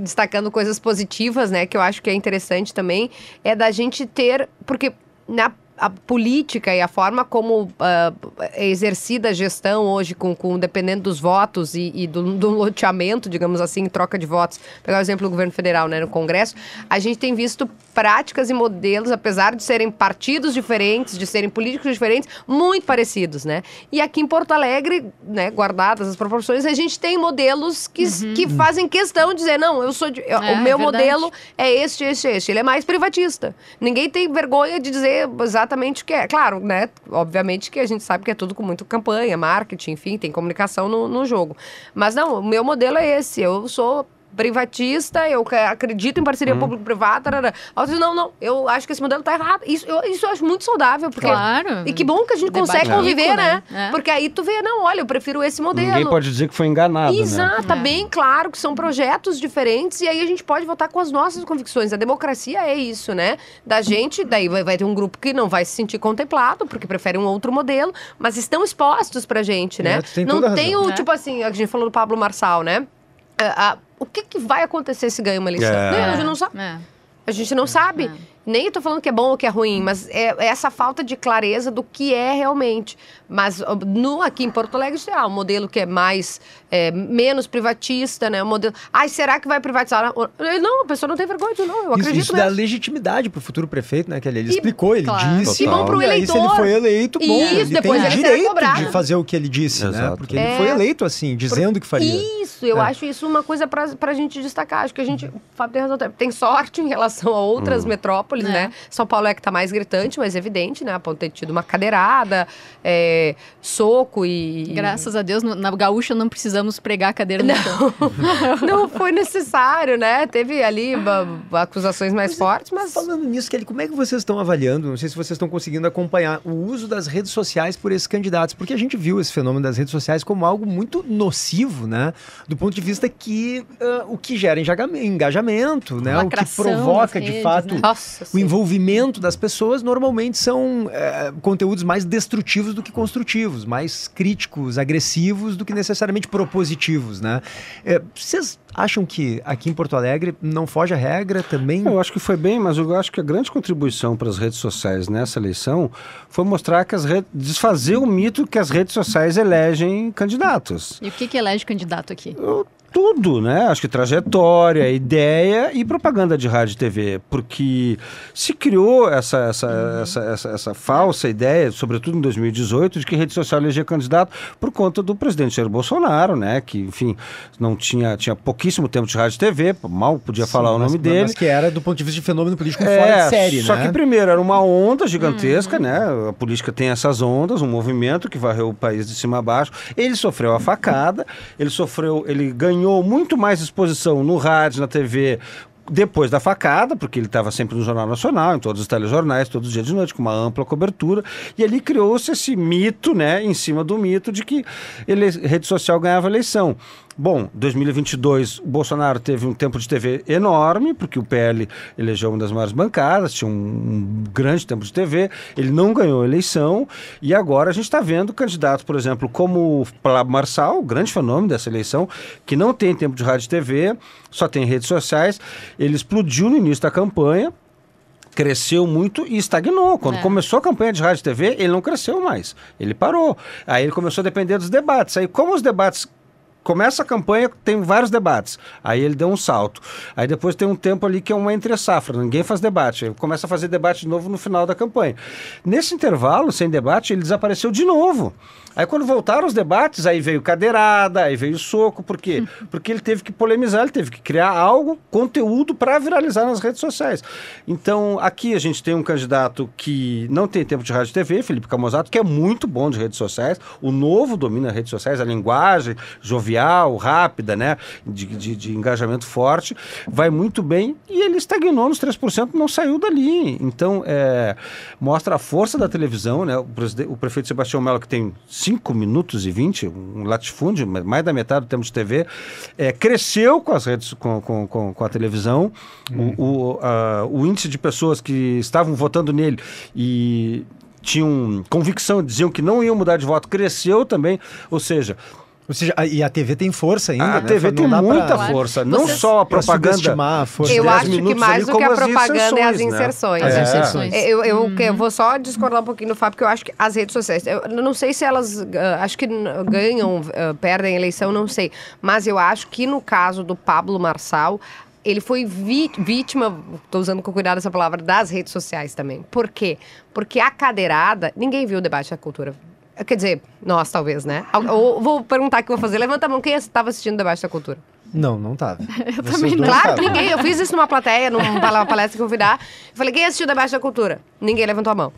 destacando coisas positivas, né? Que eu acho que é interessante também, é da gente ter, porque na a política e a forma como uh, é exercida a gestão hoje, com, com dependendo dos votos e, e do, do, loteamento, digamos assim, troca de votos, pegar o exemplo do governo federal, né, no Congresso, a gente tem visto práticas e modelos, apesar de serem partidos diferentes, de serem políticos diferentes, muito parecidos, né? E aqui em Porto Alegre, né, guardadas as proporções, a gente tem modelos que, uhum. que uhum. fazem questão de dizer, não, eu sou de, eu, é, o meu é modelo é este, este, este. Ele é mais privatista. Ninguém tem vergonha de dizer exatamente o que é. Claro, né? Obviamente que a gente sabe que é tudo com muito campanha, marketing, enfim, tem comunicação no, no jogo. Mas não, o meu modelo é esse. Eu sou privatista, eu acredito em parceria hum. público-privada. não, não, eu acho que esse modelo está errado. Isso eu, isso eu acho muito saudável. Porque, claro. E que bom que a gente consegue conviver, né? né? É. Porque aí tu vê, não, olha, eu prefiro esse modelo. Ninguém pode dizer que foi enganado, Exato, né? tá é. bem claro que são projetos diferentes e aí a gente pode votar com as nossas convicções. A democracia é isso, né? Da gente, daí vai, vai ter um grupo que não vai se sentir contemplado, porque prefere um outro modelo, mas estão expostos pra gente, é, né? É, tem não tem o, é. tipo assim, a gente falou do Pablo Marçal, né? A, a, o que, que vai acontecer se ganhar uma eleição? É. Não, a gente não sabe. É. A gente não sabe. É. Nem estou falando que é bom ou que é ruim, mas é, é essa falta de clareza do que é realmente. Mas ah, no, aqui em Porto Alegre isso é um modelo que é mais é, menos privatista, né? Um modelo. Ai, será que vai privatizar? Não, a pessoa não tem vergonha de não. Eu acredito isso, isso mesmo. dá legitimidade para o futuro prefeito, né? Que ele, ele e, explicou, ele claro. disse. E bom eleitor. E aí, se ele foi eleito, bom. Isso, ele depois tem ele direito de fazer o que ele disse, né? Exato. né? Porque é, ele foi eleito assim, dizendo que faria. Isso, eu é. acho isso uma coisa para a gente destacar. Acho que a gente, o Fábio tem razão, tem sorte em relação a outras hum. metrópoles é. né? São Paulo é que tá mais gritante, mas evidente, né? A ponto de ter tido uma cadeirada, é, soco e. Graças a Deus, na gaúcha não precisamos pregar a cadeira no chão. não foi necessário, né? Teve ali acusações mais mas, fortes, mas. Falando nisso, Kelly, como é que vocês estão avaliando? Não sei se vocês estão conseguindo acompanhar o uso das redes sociais por esses candidatos, porque a gente viu esse fenômeno das redes sociais como algo muito nocivo, né? Do ponto de vista que uh, o que gera engajamento, né? Lacração o que provoca, de fato, né? Nossa, o envolvimento das pessoas normalmente são é, conteúdos mais destrutivos do que construtivos, mais críticos, agressivos do que necessariamente propositivos, né? É, vocês acham que aqui em Porto Alegre não foge a regra também? Eu acho que foi bem, mas eu acho que a grande contribuição para as redes sociais nessa eleição foi mostrar que as redes... desfazer o mito que as redes sociais elegem candidatos. E o que, que elege candidato aqui? Eu tudo, né? Acho que trajetória, ideia e propaganda de rádio e TV, porque se criou essa, essa, uhum. essa, essa, essa, falsa ideia, sobretudo em 2018, de que rede social elegia candidato por conta do presidente Jair Bolsonaro, né? Que, enfim, não tinha, tinha pouquíssimo tempo de rádio e TV, mal podia Sim, falar o nome mas dele. Mas que era, do ponto de vista de fenômeno político, é, fora de série, só né? Só que, primeiro, era uma onda gigantesca, uhum. né? A política tem essas ondas, um movimento que varreu o país de cima a baixo. Ele sofreu a facada, ele sofreu, ele ganhou ganhou muito mais exposição no rádio, na TV, depois da facada, porque ele estava sempre no Jornal Nacional, em todos os telejornais, todos os dias de noite, com uma ampla cobertura, e ali criou-se esse mito, né, em cima do mito de que ele, rede social ganhava eleição. Bom, 2022, o Bolsonaro teve um tempo de TV enorme, porque o PL elegeu uma das maiores bancadas, tinha um, um grande tempo de TV, ele não ganhou a eleição, e agora a gente está vendo candidatos, por exemplo, como o Marçal, grande fenômeno dessa eleição, que não tem tempo de rádio e TV, só tem redes sociais, ele explodiu no início da campanha, cresceu muito e estagnou. Quando é. começou a campanha de rádio e TV, ele não cresceu mais. Ele parou. Aí ele começou a depender dos debates. Aí, como os debates começa a campanha, tem vários debates. Aí ele deu um salto. Aí depois tem um tempo ali que é uma entre-safra, ninguém faz debate. Aí começa a fazer debate de novo no final da campanha. Nesse intervalo, sem debate, ele desapareceu de novo. Aí quando voltaram os debates, aí veio cadeirada, aí veio soco, por quê? Uhum. Porque ele teve que polemizar, ele teve que criar algo, conteúdo para viralizar nas redes sociais. Então, aqui a gente tem um candidato que não tem tempo de rádio e TV, Felipe Camozato, que é muito bom de redes sociais, o novo domina redes sociais, a linguagem jovial, rápida, né, de, de, de engajamento forte, vai muito bem e ele estagnou nos 3%, não saiu dali. Então, é, mostra a força da televisão, né, o, o prefeito Sebastião Melo que tem 5 minutos e 20, um latifúndio, mais da metade do tempo de TV, é, cresceu com as redes, com, com, com, com a televisão, o, uhum. o, a, o índice de pessoas que estavam votando nele e tinham convicção, diziam que não iam mudar de voto, cresceu também, ou seja, ou seja, e a TV tem força ainda. Ah, né? A né? TV tem muita pra... força, não Vocês... só a propaganda. A força eu acho que mais ali, do que a propaganda é as inserções. Né? É. As inserções. É. Eu, eu, uhum. eu, vou só discordar um pouquinho do Fábio, porque eu acho que as redes sociais. Eu não sei se elas. Uh, acho que ganham, uh, perdem a eleição, não sei. Mas eu acho que no caso do Pablo Marçal, ele foi vítima, estou usando com cuidado essa palavra, das redes sociais também. Por quê? Porque a cadeirada, ninguém viu o debate da cultura Quer dizer, nós talvez, né? Ou vou perguntar que vou fazer. Levanta a mão, quem é estava assistindo Debaixo da Cultura? Não, não estava. Eu Vocês também não. Claro, que ninguém. Eu fiz isso numa plateia, numa palestra que eu fui dar. Eu falei, quem assistiu Debaixo da Cultura? Ninguém levantou a mão.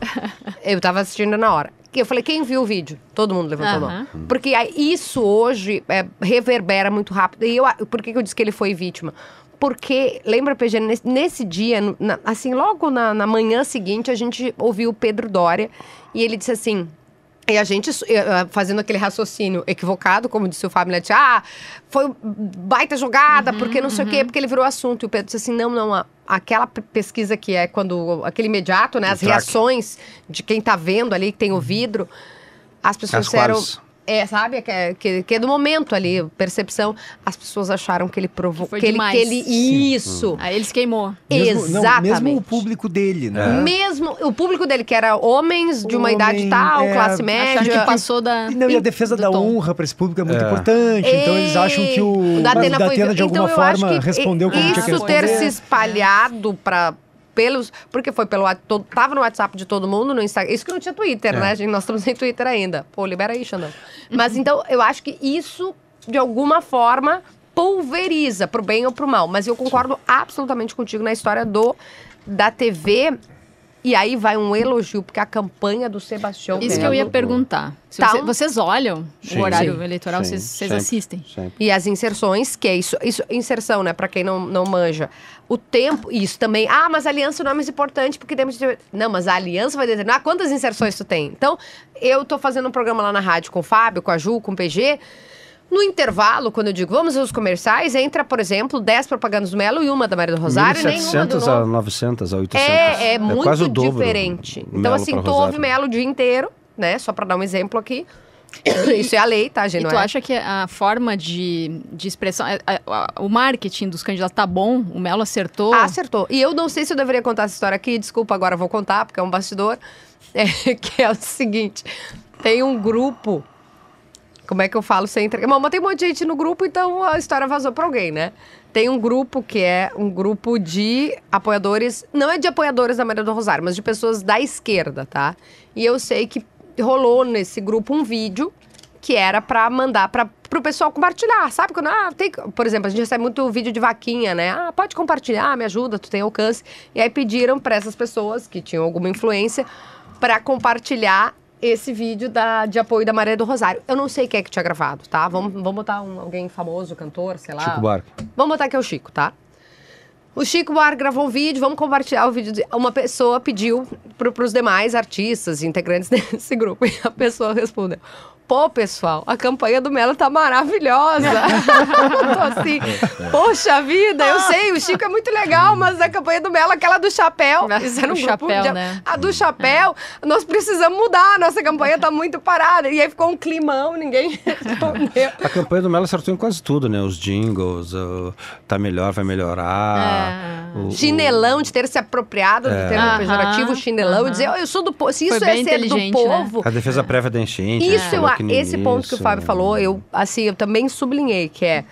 Eu estava assistindo na hora. Eu falei, quem viu o vídeo? Todo mundo levantou uhum. a mão. Uhum. Porque isso hoje é, reverbera muito rápido. E eu, por que, que eu disse que ele foi vítima? porque, lembra, PG, nesse, nesse dia, na, assim, logo na, na, manhã seguinte, a gente ouviu o Pedro Dória e ele disse assim: e a gente eh, eh, fazendo aquele raciocínio equivocado, como disse o Fábio Neto, ah, foi baita jogada, uhum, porque não sei uhum. o quê, uhum. porque ele virou assunto. E o Pedro disse assim: não, não, aquela pesquisa que é quando. aquele imediato, né? As Traque. reações de quem tá vendo ali, que tem o uhum. vidro, as pessoas as disseram. Quais? É, sabe? Que, é, que, que, é do momento ali, percepção. As pessoas acharam que ele provocou. Que, ele, que ele. Sim. Isso. Aí ele queimou. Mesmo, Exatamente. Não, mesmo o público dele, né? É. Mesmo o público dele, que era homens de uma Homem, idade tal, é, classe média. Que passou da. Não, e a defesa da tom. honra para esse público é muito é. importante. Então eles acham que o. Da Atena, foi... de então alguma então, forma respondeu como isso tinha que responder. Isso ter se espalhado para pelos. Porque foi pelo. Todo, tava no WhatsApp de todo mundo, no Instagram. Isso que não tinha Twitter, é. né, gente? Nós estamos sem Twitter ainda. Pô, libera aí, Xandão. Mas então, eu acho que isso, de alguma forma, pulveriza, pro bem ou pro mal. Mas eu concordo absolutamente contigo na história do da TV e aí vai um elogio, porque a campanha do Sebastião. Isso que eu ia perguntar. Tá você, um... Vocês olham sim, o horário sim, eleitoral, sim, vocês, vocês sempre, assistem. Sempre. E as inserções, que é isso, isso inserção, né, para quem não, não manja. O tempo, isso também. Ah, mas a aliança não é mais importante, porque temos. Não, mas a aliança vai determinar quantas inserções tu tem. Então, eu tô fazendo um programa lá na rádio com o Fábio, com a Ju, com o PG. No intervalo, quando eu digo vamos aos comerciais, entra, por exemplo, 10 propagandas do Melo e uma da Maria do Rosário 700 a 900 a 800. É, é, é muito quase o dobro diferente. Então, assim, tu ouve Melo o dia inteiro, né? Só para dar um exemplo aqui. Isso é a lei, tá, gente? E tu é? acha que a forma de, de expressão, a, é, a, é, a, o marketing dos candidatos tá bom? O Melo acertou? Ah, acertou. E eu não sei se eu deveria contar essa história aqui, desculpa, agora vou contar, porque é um bastidor. É, que é o seguinte: tem um grupo como é que eu falo sem entregar? Mamãe, tem um monte de gente no grupo, então a história vazou pra alguém, né? Tem um grupo que é um grupo de apoiadores, não é de apoiadores da Maria do Rosário, mas de pessoas da esquerda, tá? E eu sei que rolou nesse grupo um vídeo que era para mandar para pro pessoal compartilhar, sabe? Quando, ah, tem, por exemplo, a gente recebe muito vídeo de vaquinha, né? Ah, pode compartilhar, me ajuda, tu tem alcance. E aí pediram para essas pessoas que tinham alguma influência para compartilhar esse vídeo da, de apoio da Maria do Rosário. Eu não sei quem é que tinha gravado, tá? Vamos, vamos botar um, alguém famoso, cantor, sei lá. Chico Buarque. Vamos botar que é o Chico, tá? O Chico Buarque gravou um vídeo, vamos compartilhar o vídeo. De... Uma pessoa pediu para os demais artistas, integrantes desse grupo, e a pessoa respondeu: Pô, pessoal, a campanha do Melo tá maravilhosa. eu tô assim, poxa vida, eu sei, o Chico é muito legal, mas a campanha do Melo, é aquela do chapéu, fizeram um chapéu, né? A do chapéu, é. nós precisamos mudar, nossa campanha tá muito parada. E aí ficou um climão, ninguém respondeu. A campanha do Melo acertou em quase tudo, né? Os jingles, o... tá melhor, vai melhorar. É. O, chinelão, de ter se apropriado é. do termo Aham. pejorativo, chinelão, e dizer, oh, eu sou do povo. Se isso Foi é ser do né? povo. Né? A defesa prévia da enchente. Isso, eu, né? é esse ponto que o Fábio falou, eu assim, eu também sublinhei que é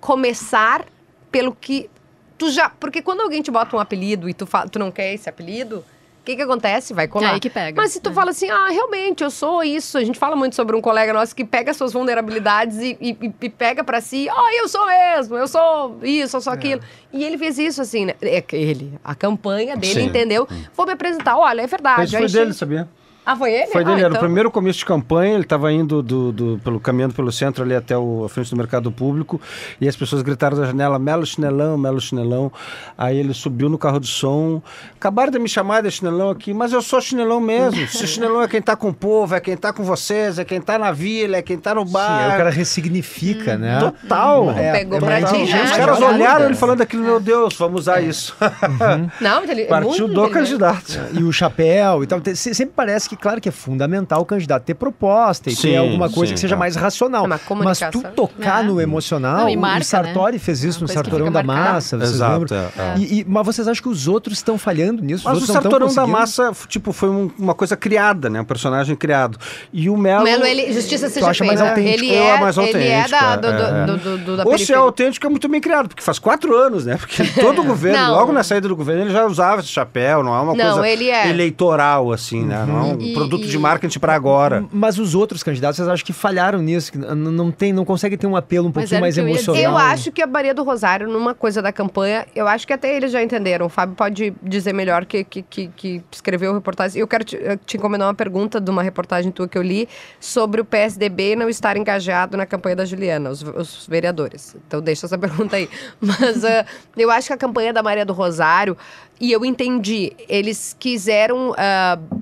começar pelo que tu já, porque quando alguém te bota um apelido e tu fala, tu não quer esse apelido, o que, que acontece? Vai colar. É aí que pega. Mas se tu é. fala assim, ah, realmente, eu sou isso. A gente fala muito sobre um colega nosso que pega suas vulnerabilidades e, e, e pega para si, ah, oh, eu sou mesmo, eu sou isso, eu sou é. aquilo. É. E ele fez isso, assim, né? É ele, a campanha dele, Sim. entendeu? Hum. Vou me apresentar, olha, é verdade. Mas foi dele, sabia? Ah, foi ele? Foi dele, ah, era o então. primeiro começo de campanha, ele estava indo do, do, pelo, caminhando pelo centro ali até o, a frente do mercado público, e as pessoas gritaram da janela, Melo Chinelão, Melo Chinelão. Aí ele subiu no carro de som, acabaram de me chamar de chinelão aqui, mas eu sou chinelão mesmo. Se chinelão é quem está com o povo, é quem está com vocês, é quem está na vila, é quem está no bar. Sim, aí o cara ressignifica, hum, né? Total. Uhum. É, Pegou é, pra é, Os caras né? olharam ele falando aquilo, meu Deus, vamos usar é. isso. Uhum. Não, ele, é Partiu do candidato. E o chapéu e tal. Sempre parece que que, claro, que é fundamental o candidato ter proposta e sim, ter alguma coisa sim, que seja tá. mais racional. É mas tu tocar é. no emocional, Não, marca, o Sartori né? fez isso é no Sartorão da Massa, vocês Exato, lembram? É, é. E, e, mas vocês acham que os outros estão falhando nisso? Mas o Sartorão da Massa, tipo, foi um, uma coisa criada, né? Um personagem criado. E o Melo... O Melo, ele, justiça seja acha feita. mais autêntico. Ele é, mais autêntico, ele é da, é, do, do, do, da Ou se é autêntico, é muito bem criado, porque faz quatro anos, né? Porque todo o governo, logo na saída do governo, ele já usava esse chapéu, não é uma coisa eleitoral, assim, né? Não, uhum e, produto e, de marketing para agora. Mas os outros candidatos, vocês acham que falharam nisso? Que não, tem, não consegue ter um apelo um pouquinho mais eu emocional? Eu acho que a Maria do Rosário, numa coisa da campanha, eu acho que até eles já entenderam. O Fábio pode dizer melhor que, que, que, que escreveu reportagem. Eu quero te, te encomendar uma pergunta de uma reportagem tua que eu li sobre o PSDB não estar engajado na campanha da Juliana, os, os vereadores. Então deixa essa pergunta aí. Mas uh, eu acho que a campanha da Maria do Rosário, e eu entendi, eles quiseram uh,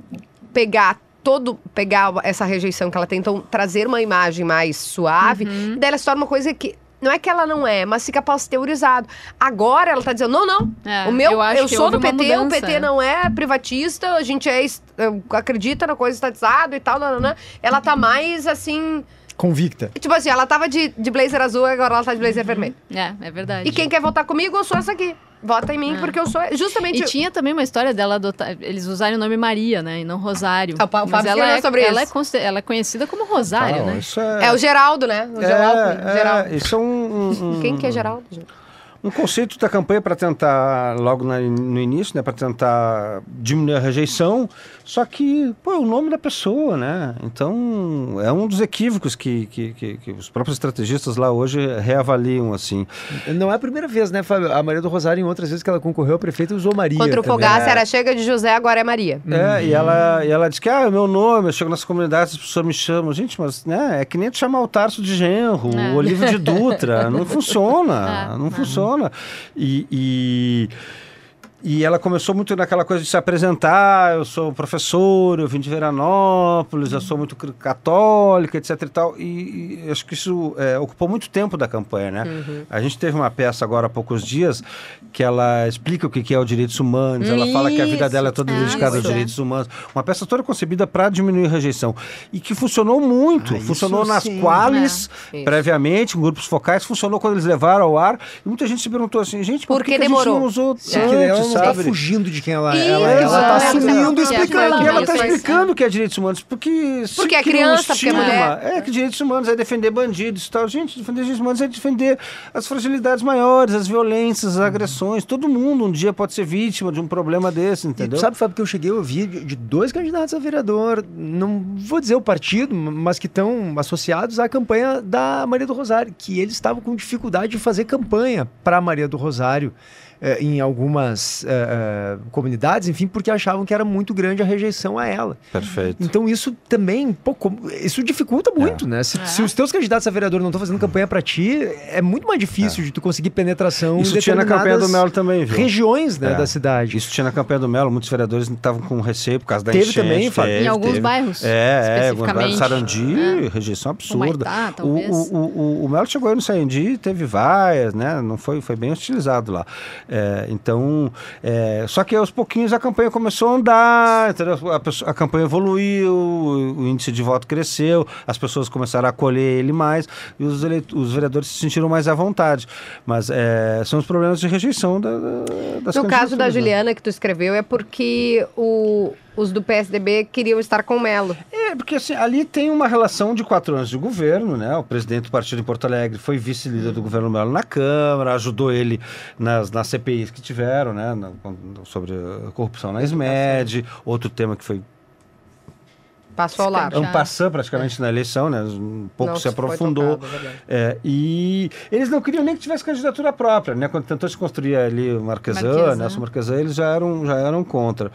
pegar todo pegar essa rejeição que ela tem, então trazer uma imagem mais suave, uhum. dela se torna uma coisa que não é que ela não é, mas fica pasteurizado. Agora ela tá dizendo, não, não. É, o meu, eu, eu sou do PT, o PT não é privatista, a gente é acredita na coisa estatizada e tal, não. Ela tá mais assim convicta. Tipo assim, ela tava de, de blazer azul, agora ela tá de blazer uhum. vermelho. É, é verdade. E quem quer votar comigo, eu sou essa aqui. Vota em mim, é. porque eu sou justamente. E tinha também uma história dela adotar. Eles usarem o nome Maria, né? E não Rosário. Ah, o, o Mas ela é, sobre ela, é isso. É ela é conhecida como Rosário, ah, né? Isso é... é o Geraldo, né? O Geraldo. É, Geraldo. É, isso é um, um. Quem que é Geraldo? Um conceito da campanha para tentar, logo na, no início, né, para tentar diminuir a rejeição, só que, pô, é o nome da pessoa, né? Então, é um dos equívocos que, que, que, que os próprios estrategistas lá hoje reavaliam, assim. Não é a primeira vez, né, Fábio? A Maria do Rosário, em outras vezes que ela concorreu, a prefeita usou Maria. Contra o Fogaça é. era chega de José, agora é Maria. É, e, uhum. ela, e ela diz que, ah, é o meu nome, eu chego nas comunidades, as pessoas me chamam. Gente, mas, né, é que nem te chamar o Tarso de Genro, é. o Olívio de Dutra. não funciona, não, não funciona funciona. e... e... E ela começou muito naquela coisa de se apresentar, eu sou professor, eu vim de Veranópolis, uhum. eu sou muito católica, etc e tal. E, e acho que isso é, ocupou muito tempo da campanha, né? Uhum. A gente teve uma peça agora há poucos dias que ela explica o que é o direitos humanos, ela fala que a vida dela é toda dedicada aos direitos humanos. Uma peça toda concebida para diminuir a rejeição. E que funcionou muito, ah, funcionou nas sim, né? previamente, em grupos focais, funcionou quando eles levaram ao ar. E muita gente se perguntou assim, gente, por, por que, que demorou? a gente não usou é. Né, antes? não está fugindo de quem ela é. Ela, ela tá tá assumindo e tá explicando. E ela está explicando o que é direitos humanos. Porque, porque é criança, um porque é É que direitos humanos é defender bandidos e tal. Gente, defender direitos humanos é defender as fragilidades maiores, as violências, as uhum. agressões. Todo mundo um dia pode ser vítima de um problema desse, entendeu? E, sabe, Fábio, que eu cheguei a ouvir de dois candidatos a vereador, não vou dizer o partido, mas que estão associados à campanha da Maria do Rosário, que eles estavam com dificuldade de fazer campanha para Maria do Rosário eh, em algumas eh, eh, comunidades, enfim, porque achavam que era muito grande a rejeição a ela. Perfeito. Então isso também, pô, isso dificulta muito, é. né? Se, é. se, os teus candidatos a vereador não estão fazendo campanha para ti, é muito mais difícil é. de tu conseguir penetração isso em tinha na campanha do Melo também, viu? Regiões né, é. da cidade. Isso tinha na campanha do Melo, muitos vereadores estavam com receio por causa da teve enchente. Também, teve também, Em alguns teve. bairros, É, é, bairros, Sarandi, é. rejeição absurda. Maitá, o, o, o, o, Melo chegou aí no Sarandi, teve vaias, né? Não foi, foi bem utilizado lá. É, então, é, só que aos pouquinhos a campanha começou a andar, a, a, campanha evoluiu, o, o, índice de voto cresceu, as pessoas começaram a acolher ele mais e os, os vereadores se sentiram mais à vontade. Mas é, são os problemas de rejeição da, da, das No caso da né? Juliana né? que tu escreveu é porque o os do PSDB queriam estar com o Melo. É, porque assim, ali tem uma relação de quatro anos de governo, né? O presidente do partido em Porto Alegre foi vice-líder do governo Melo na Câmara, ajudou ele nas, nas CPIs que tiveram, né? Na, sobre a corrupção na SMED, outro tema que foi Passou ao lado. Ampassã então, praticamente é. na eleição, né? Um pouco não, se aprofundou. Tocado, é, é, e eles não queriam nem que tivesse candidatura própria, né? Quando tentou se construir ali o Marquesã, né? Nelson Marquesã, eles já eram, já eram contra.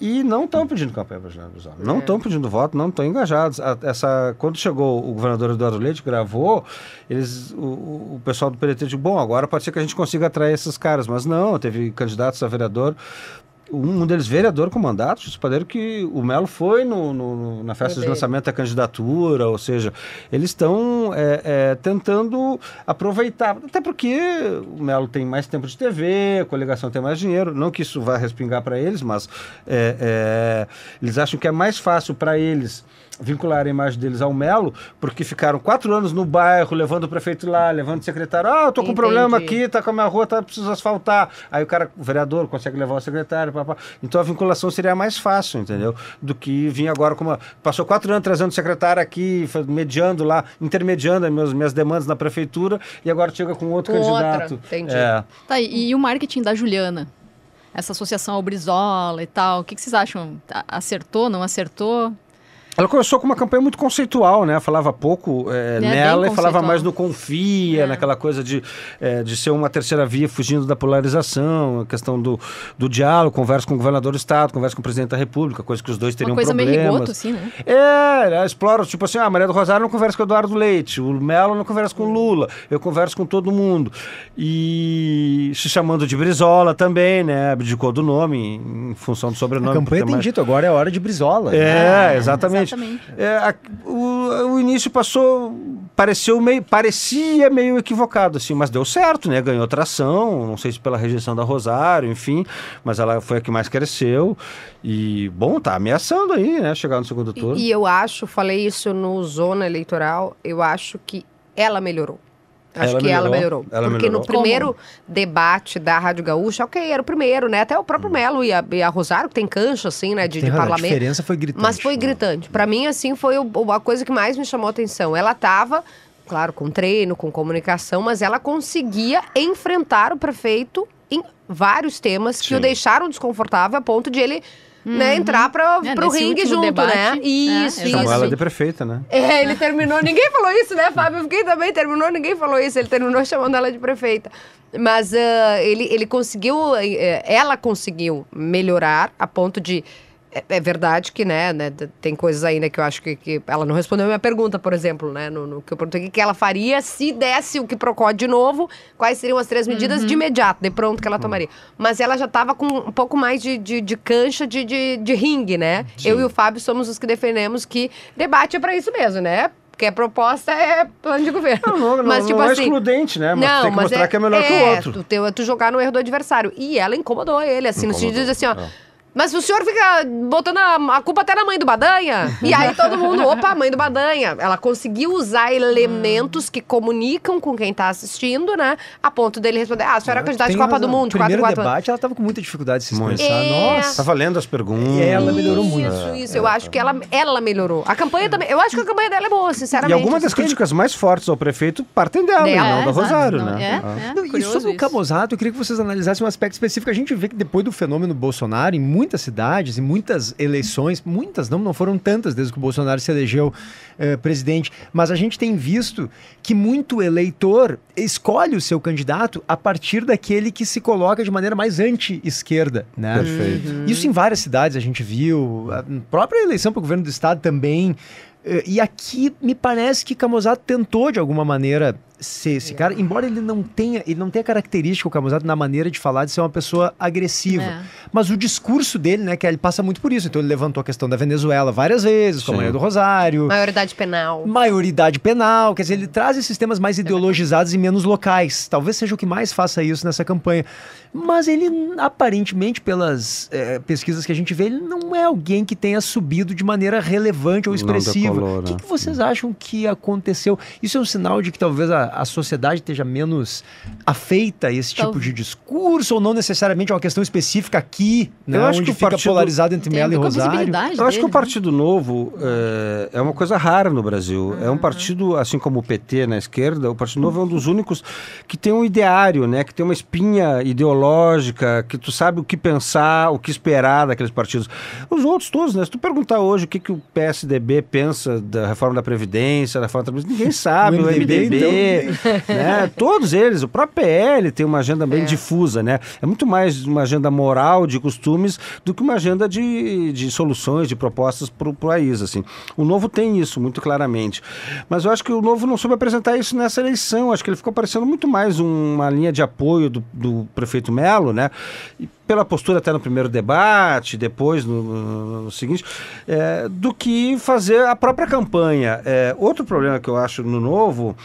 E não estão pedindo campanha para General Brizola. Não estão é. pedindo voto, não estão engajados. A, essa, quando chegou o governador Eduardo Leite, gravou, eles, o, o pessoal do PDT disse, bom, agora pode ser que a gente consiga atrair esses caras. Mas não, teve candidatos a vereador um deles vereador com mandato, chupadeiro, que o Melo foi no, no na festa de lançamento da candidatura, ou seja, eles estão é, é, tentando aproveitar, até porque o Melo tem mais tempo de TV, a coligação tem mais dinheiro, não que isso vá respingar para eles, mas é, é, eles acham que é mais fácil para eles vincular a imagem deles ao Melo, porque ficaram quatro anos no bairro, levando o prefeito lá, levando o secretário, ah, eu tô com Entendi. problema aqui, tá com a minha rua, tá, preciso asfaltar. Aí o cara, o vereador, consegue levar o secretário, papá. Então a vinculação seria mais fácil, entendeu? Do que vir agora com uma... Passou quatro anos trazendo o secretário aqui, mediando lá, intermediando as minhas, minhas demandas na prefeitura, e agora chega com outro candidato. Entendi. É. Tá, e, e o marketing da Juliana? Essa associação ao Brizola e tal, o que, que vocês acham? Acertou, não acertou? Ela começou com uma campanha muito conceitual, né? Falava pouco eh, é, nela e falava mais no confia, é. naquela coisa de, é, de ser uma terceira via fugindo da polarização, a questão do, do diálogo, conversa com o governador do estado, conversa com o presidente da república, coisa que os dois teriam uma coisa problemas. Meio rigoto, assim, né? É, explora, tipo assim, a ah, Maria do Rosário não conversa com o Eduardo Leite, o Melo não conversa com o Lula, eu converso com todo mundo. E se chamando de Brizola também, né? Abdicou do nome em função do sobrenome. A campanha tem mais... dito, agora é hora de Brizola. É, né? exatamente mas é, a, o, o início passou, pareceu meio, parecia meio equivocado, assim, mas deu certo, né? Ganhou tração, não sei se pela rejeição da Rosário, enfim, mas ela foi a que mais cresceu. E, bom, tá ameaçando aí, né? Chegar no segundo turno. E, e eu acho, falei isso no Zona Eleitoral, eu acho que ela melhorou. Acho ela que melhorou, ela melhorou. Ela porque melhorou. no primeiro Como? debate da Rádio Gaúcha, ok, era o primeiro, né? Até o próprio hum. Melo e a, e a Rosário, que tem cancha, assim, né, de, tem, de parlamento. A diferença foi gritante. Mas foi né? gritante. Né? Para mim, assim, foi o, a coisa que mais me chamou a atenção. Ela tava claro, com treino, com comunicação, mas ela conseguia enfrentar o prefeito em vários temas Sim. que o deixaram desconfortável a ponto de ele né, uhum. entrar para é, pro ringue junto, né? debate, né? Isso, é, isso. Chamou ela de prefeita, né? É, ele terminou, ninguém falou isso, né, Fábio? Eu fiquei também, terminou, ninguém falou isso. Ele terminou chamando ela de prefeita. Mas uh, ele, ele conseguiu, eh, ela conseguiu melhorar a ponto de é, é verdade que, né, né, tem coisas ainda que eu acho que, que, ela não respondeu a minha pergunta, por exemplo, né, no, no que eu perguntei o que, ela faria se desse o que procó de novo, quais seriam as três medidas uhum. de imediato, de pronto que ela uhum. tomaria. Mas ela já estava com um pouco mais de, de, de cancha de, de, de, ringue, né? Sim. Eu e o Fábio somos os que defendemos que debate é para isso mesmo, né? Porque a proposta é plano de governo. Não, não, mas, não, tipo não é assim, é excludente, né? Mas não, tem que mostrar é, que é melhor é, que o é, outro. Tu, tu, tu jogar no erro do adversário. E ela incomodou ele, assim, incomodou, no sentido de dizer assim, ó... É mas o senhor fica botando a, a culpa até na mãe do Badanha. E aí todo mundo, opa, mãe do Badanha. Ela conseguiu usar elementos hum. que comunicam com quem tá assistindo, né? A ponto dele responder, ah, a senhora é candidata de Copa razão. do Mundo, primeiro 4 4 debate, ela tava com muita dificuldade de se expressar. É... Nossa. Tava lendo as perguntas. E é, ela melhorou isso, muito. Isso, isso. É, eu é, acho que ela, ela melhorou. A campanha é. também. Eu acho que a campanha dela é boa, sinceramente. E algumas das críticas mais fortes ao prefeito partem dela, não da Rosário, não, né? É, ah. é. não, e sobre isso. o camposato eu queria que vocês analisassem um aspecto específico. A gente vê que depois do fenômeno Bolsonaro, em muitos muitas cidades e muitas eleições, muitas não, não foram tantas desde que o Bolsonaro se elegeu eh, presidente, mas a gente tem visto que muito eleitor escolhe o seu candidato a partir daquele que se coloca de maneira mais anti-esquerda, né? Perfeito. Uhum. Isso em várias cidades a gente viu, a própria eleição para o governo do estado também. Eh, e aqui me parece que Camusato tentou de alguma maneira ser esse cara, embora ele não tenha, ele não tenha característica o Camusato na maneira de falar de ser uma pessoa agressiva. É. Mas o discurso dele, né, que ele passa muito por isso. Então ele levantou a questão da Venezuela várias vezes, com a do Rosário. Maioridade penal. Maioridade penal, quer dizer, ele traz esses temas mais é ideologizados e menos locais. Talvez seja o que mais faça isso nessa campanha. Mas ele, aparentemente, pelas é, pesquisas que a gente vê, ele não é alguém que tenha subido de maneira relevante ou expressiva. O que, que vocês acham que aconteceu? Isso é um sinal de que talvez a a sociedade esteja menos afeita a esse tipo de discurso, ou não necessariamente é uma questão específica aqui, né? acho que fica partido... polarizado entre Melo e Rosário. Eu acho que o né? Partido né? Novo é, é, uma coisa rara no Brasil. Uhum. É um ah. partido, assim como o PT na esquerda, o Partido Novo é um dos únicos que tem um ideário, né? Que tem uma espinha ideológica, que tu sabe o que pensar, o que esperar daqueles partidos. Os outros todos, né? Se tu perguntar hoje o que, que o PSDB pensa da reforma da Previdência, da reforma da Previdência, ninguém sabe. o MDB, MDB então né? Todos eles, o próprio PL tem uma agenda bem é. difusa, né? É muito mais uma agenda moral, de costumes, do que uma agenda de, de soluções, de propostas para o país, assim. O Novo tem isso, muito claramente. Mas eu acho que o Novo não soube apresentar isso nessa eleição. Acho que ele ficou parecendo muito mais uma linha de apoio do, do prefeito Melo, né? E pela postura até no primeiro debate, depois no, no, no seguinte, é, do que fazer a própria campanha. É, outro problema que eu acho no Novo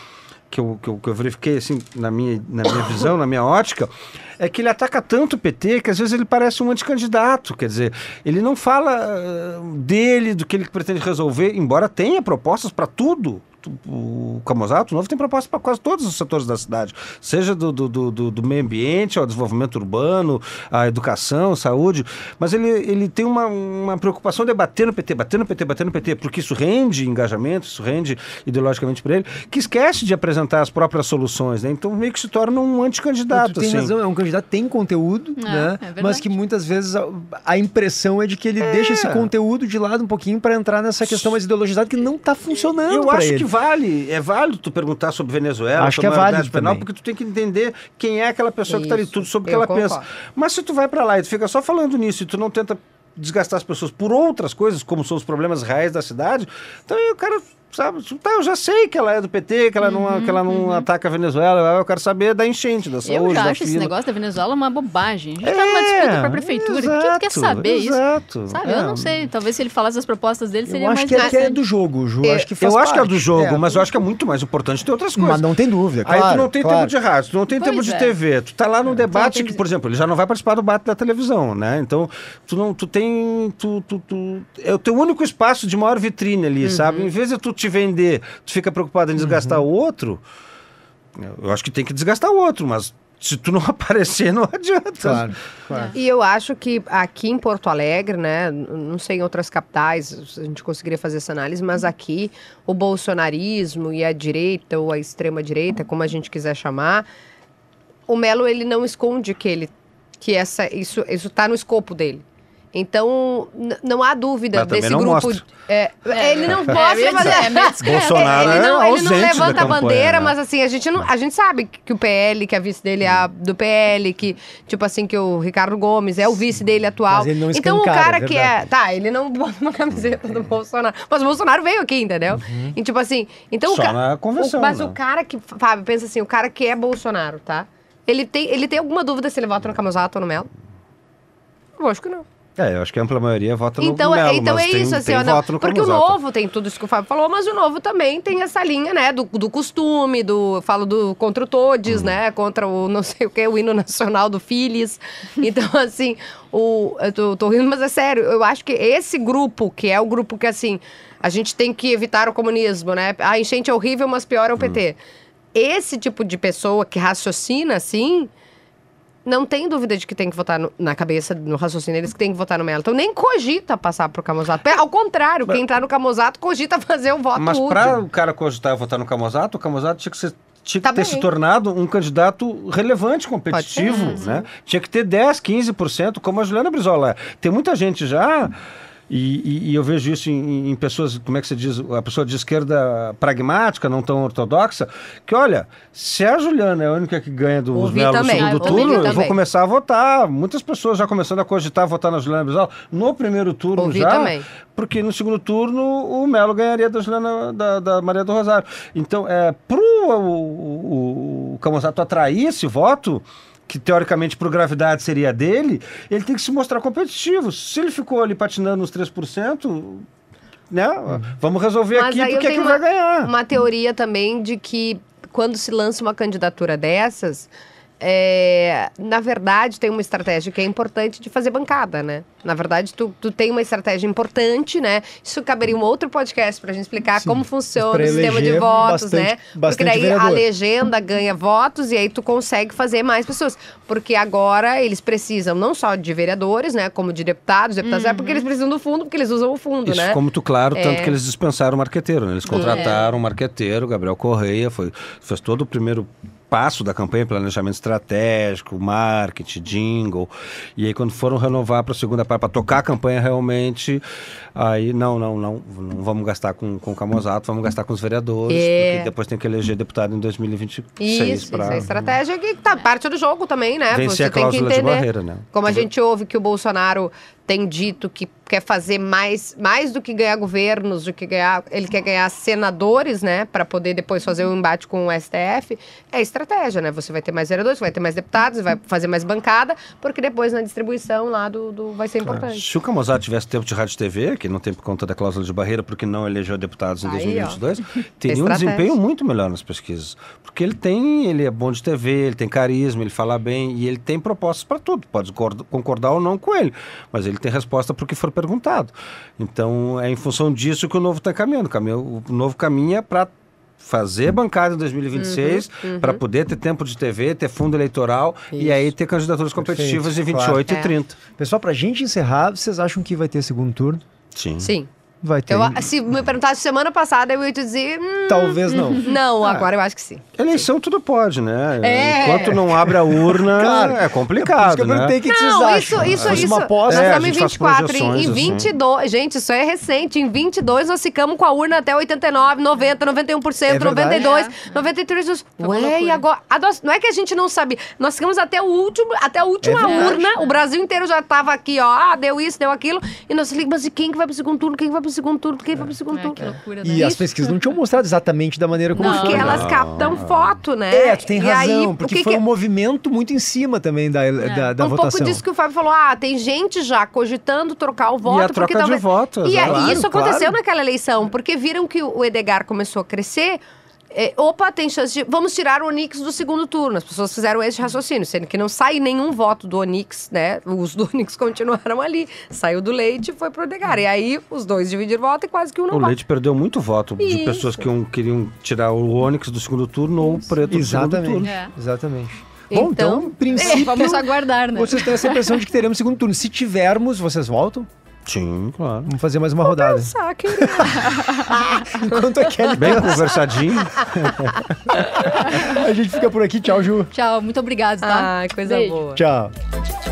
que eu, que eu, que eu verifiquei, assim, na minha, na minha visão, na minha ótica, é que ele ataca tanto o PT que às vezes ele parece um anticandidato. Quer dizer, ele não fala ah, dele, do que ele pretende resolver, embora tenha propostas para tudo o Camusato Novo tem propostas para quase todos os setores da cidade, seja do, do, do, do, meio ambiente, ao desenvolvimento urbano, à educação, saúde, mas ele, ele tem uma, uma preocupação de bater no PT, bater no PT, bater no PT, porque isso rende engajamento, isso rende ideologicamente para ele, que esquece de apresentar as próprias soluções, né? Então meio que se torna um anticandidato. Tem assim. razão, é um candidato tem conteúdo, é, né? É mas que muitas vezes a, a, impressão é de que ele é. deixa esse conteúdo de lado um pouquinho para entrar nessa questão mais ideologizada que não está funcionando. Eu acho ele. que vale, é válido tu perguntar sobre Venezuela, Acho sobre que é válido penal, também. porque tu tem que entender quem é aquela pessoa Isso, que está ali, tudo sobre o que ela concordo. pensa. Mas se tu vai para lá e tu fica só falando nisso e tu não tenta desgastar as pessoas por outras coisas, como são os problemas reais da cidade, então aí o cara sabe? Tá, eu já sei que ela é do PT, que ela uhum, não, que ela não uhum. uhum. ataca a Venezuela. Eu quero saber da enchente, da saúde, Eu já acho fila. esse negócio da Venezuela uma bobagem. A gente tá é, tá numa disputa pra prefeitura. Exato, Quem quer saber exato. isso? Sabe? É. Eu não sei. Talvez se ele falasse as propostas dele, seria eu acho mais... Que é, que é do jogo, Ju. É, acho que faz eu parte. acho que é do jogo, é. mas eu acho que é muito mais importante ter outras coisas. Mas não tem dúvida, claro. Aí tu não tem claro. tempo de rádio, é. tu não tem pois tempo de TV. Tu tá lá no debate que, por exemplo, ele já não vai participar do debate da televisão, né? Então, tu não... Tu tem... Tu, tu, tu, é o teu único espaço de maior vitrine ali, sabe? Uhum. Em vez de tu te te vender, tu fica preocupado em desgastar uhum. o outro, eu acho que tem que desgastar o outro, mas se tu não aparecer, não adianta. Claro, claro. E eu acho que aqui em Porto Alegre, né, não sei em outras capitais, a gente conseguiria fazer essa análise, mas aqui o bolsonarismo e a direita ou a extrema direita, como a gente quiser chamar, o Melo ele não esconde que ele que essa isso isso está no escopo dele. Então, não há dúvida Mas desse grupo. Mostra. É, é, é, ele não é, mostra, mas é, Bolsonaro ele, não, é ele não levanta a bandeira, né? mas assim, a gente, não, a gente sabe que o PL, que a vice dele é a do PL, que, tipo assim, que o Ricardo Gomes é o vice dele atual. então o cara é que é. Tá, ele não bota uma camiseta do Bolsonaro. Mas o Bolsonaro veio aqui, entendeu? Uhum. E tipo assim, então Só o cara. Mas né? o cara que. Fábio, pensa assim, o cara que é Bolsonaro, tá? Ele tem, ele tem alguma dúvida se ele vota no Camusato ou no Melo? Eu acho que não. É, eu acho que a ampla maioria vota no então, Melo, Então é isso, tem, assim, tem ó, porque o Novo tem tudo isso que o Fábio falou, mas o Novo também tem essa linha, né, do, do costume, do, falo do contra o Todes, hum. né, contra o não sei o que, o hino nacional do Filis Então, assim, o, eu tô, tô rindo, mas é sério, eu acho que esse grupo, que é o grupo que, assim, a gente tem que evitar o comunismo, né, a enchente é horrível, mas pior é o PT. Hum. Esse tipo de pessoa que raciocina, assim não tem dúvida de que tem que votar no, na cabeça, no raciocínio deles, que tem que votar no Melo. Então nem cogita passar pro Camusato. Ao contrário, quem entrar no Camusato cogita fazer o voto Mas para o cara cogitar votar no Camusato, o Camusato tinha que ser tinha que tá ter bem. se tornado um candidato relevante, competitivo, né? Tinha que ter 10, 15%, como a Juliana Brizola. É. Tem muita gente já... E, e, e eu vejo isso em, em, pessoas, como é que se diz, a pessoa de esquerda pragmática, não tão ortodoxa, que olha, se a Juliana é a única que ganha do Melo no segundo ah, turno, eu vou começar a votar. Muitas pessoas já começando a cogitar votar na Juliana Bisal no primeiro turno Ouvi já. Também. Porque no segundo turno o Melo ganharia da Juliana da, da Maria do Rosário. Então, é, pro o, o, o Camusato atrair esse voto, que teoricamente por gravidade seria dele, ele tem que se mostrar competitivo. Se ele ficou ali patinando uns 3%, né? Vamos resolver Mas aqui porque é que uma, vai ganhar. Uma teoria também de que quando se lança uma candidatura dessas é, na verdade, tem uma estratégia que é importante de fazer bancada, né? Na verdade, tu, tu tem uma estratégia importante, né? Isso caberia um outro podcast para a gente explicar Sim, como funciona o sistema de votos, bastante, né? Porque daí vereador. a legenda ganha votos e aí tu consegue fazer mais pessoas. Porque agora eles precisam não só de vereadores, né? Como de deputados, deputados, uhum. é porque eles uhum. precisam do fundo, porque eles usam o fundo, Isso né? ficou muito claro, tanto é. que eles dispensaram o marqueteiro, né? Eles é. contrataram o é. um marqueteiro, Gabriel Correia, foi, fez todo o primeiro passo da campanha, planejamento estratégico, marketing, jingle. E aí quando foram renovar para a segunda parte, para tocar a campanha realmente, aí não, não, não, não vamos gastar com, com o Camusato, vamos gastar com os vereadores, é. porque depois tem que eleger deputado em 2026. Isso, pra... isso é estratégia que tá parte do jogo também, né? Vencer Você a cláusula tem que entender. de barreira, né? Como a gente ouve que o Bolsonaro tem dito que quer fazer mais, mais do que ganhar governos, do que ganhar, ele quer ganhar senadores, né, para poder depois fazer o um embate com o STF, é estratégia, né? Você vai ter mais vereadores, vai ter mais deputados, vai fazer mais bancada, porque depois na distribuição lá do, do vai ser claro. importante. Se o Camozati tivesse tempo de rádio e TV, que não tem por conta da cláusula de barreira, porque não elegeu deputados em Aí, 2022, ó. teria um desempenho muito melhor nas pesquisas, porque ele tem, ele é bom de TV, ele tem carisma, ele fala bem e ele tem propostas para tudo. Pode concordar ou não com ele, mas ele tem resposta para o que for perguntado. Então, é em função disso que o novo está caminhando. O novo caminha é para fazer uhum. bancada em 2026 uhum, uhum. para poder ter tempo de TV, ter fundo eleitoral Isso. e aí ter candidaturas competitivas Perfeito, em 28 claro. e 30. É. Pessoal, para a gente encerrar, vocês acham que vai ter segundo turno? Sim. Sim. Vai ter. Eu, se me perguntasse semana passada, eu ia te dizer. Hum, Talvez não. Não, ah, agora eu acho que sim. Eleição tudo pode, né? É. Enquanto não abre a urna, claro, é complicado. É né? que não, que isso, acham? isso, né? isso. Uma posse, nós é, estamos em 24, em, 22. Assim. Gente, isso é recente. Em 22 nós ficamos com a urna até 89, 90, 91%, é 92, é. 93. Ué, e agora? Nós, não é que a gente não sabia. Nós ficamos até o último, até a última é urna. O Brasil inteiro já estava aqui, ó. Ah, deu isso, deu aquilo. E nós ligamos, mas e quem que vai pro segundo turno? Quem que vai pro segundo turno, quem foi pro segundo turno. Que é. é, loucura, né? E as pesquisas não tinham mostrado exatamente da maneira como não. Porque elas captam foto, né? É, tu tem razão, aí, porque que foi que... um movimento muito em cima também da, é. da, da um votação. Um pouco disso que o Fábio falou, ah, tem gente já cogitando trocar o voto. E a troca de talvez... voto. E, claro, isso aconteceu claro. naquela eleição, porque viram que o Edgar começou a crescer é, opa, tem chance de. Vamos tirar o Onix do segundo turno. As pessoas fizeram esse raciocínio, sendo que não sai nenhum voto do Onix, né? Os do Onix continuaram ali. Saiu do Leite e foi pro Degar. E aí os dois dividiram voto e quase que um não O vai. Leite perdeu muito voto Isso. de pessoas que um, queriam tirar o Onix do segundo turno Isso. ou o preto Exatamente. do segundo turno. É. Exatamente. Então, Bom, então, então princípio, é, vamos aguardar, né? Vocês têm essa impressão de que teremos segundo turno. Se tivermos, vocês voltam? Sim, claro. Vamos fazer mais uma Vou rodada. Pensar, querido. Enquanto a Kelly Bem conversadinho. a gente fica por aqui. Tchau, Ju. Tchau, muito obrigado, tá? Ah, coisa Beijo. boa. Tchau.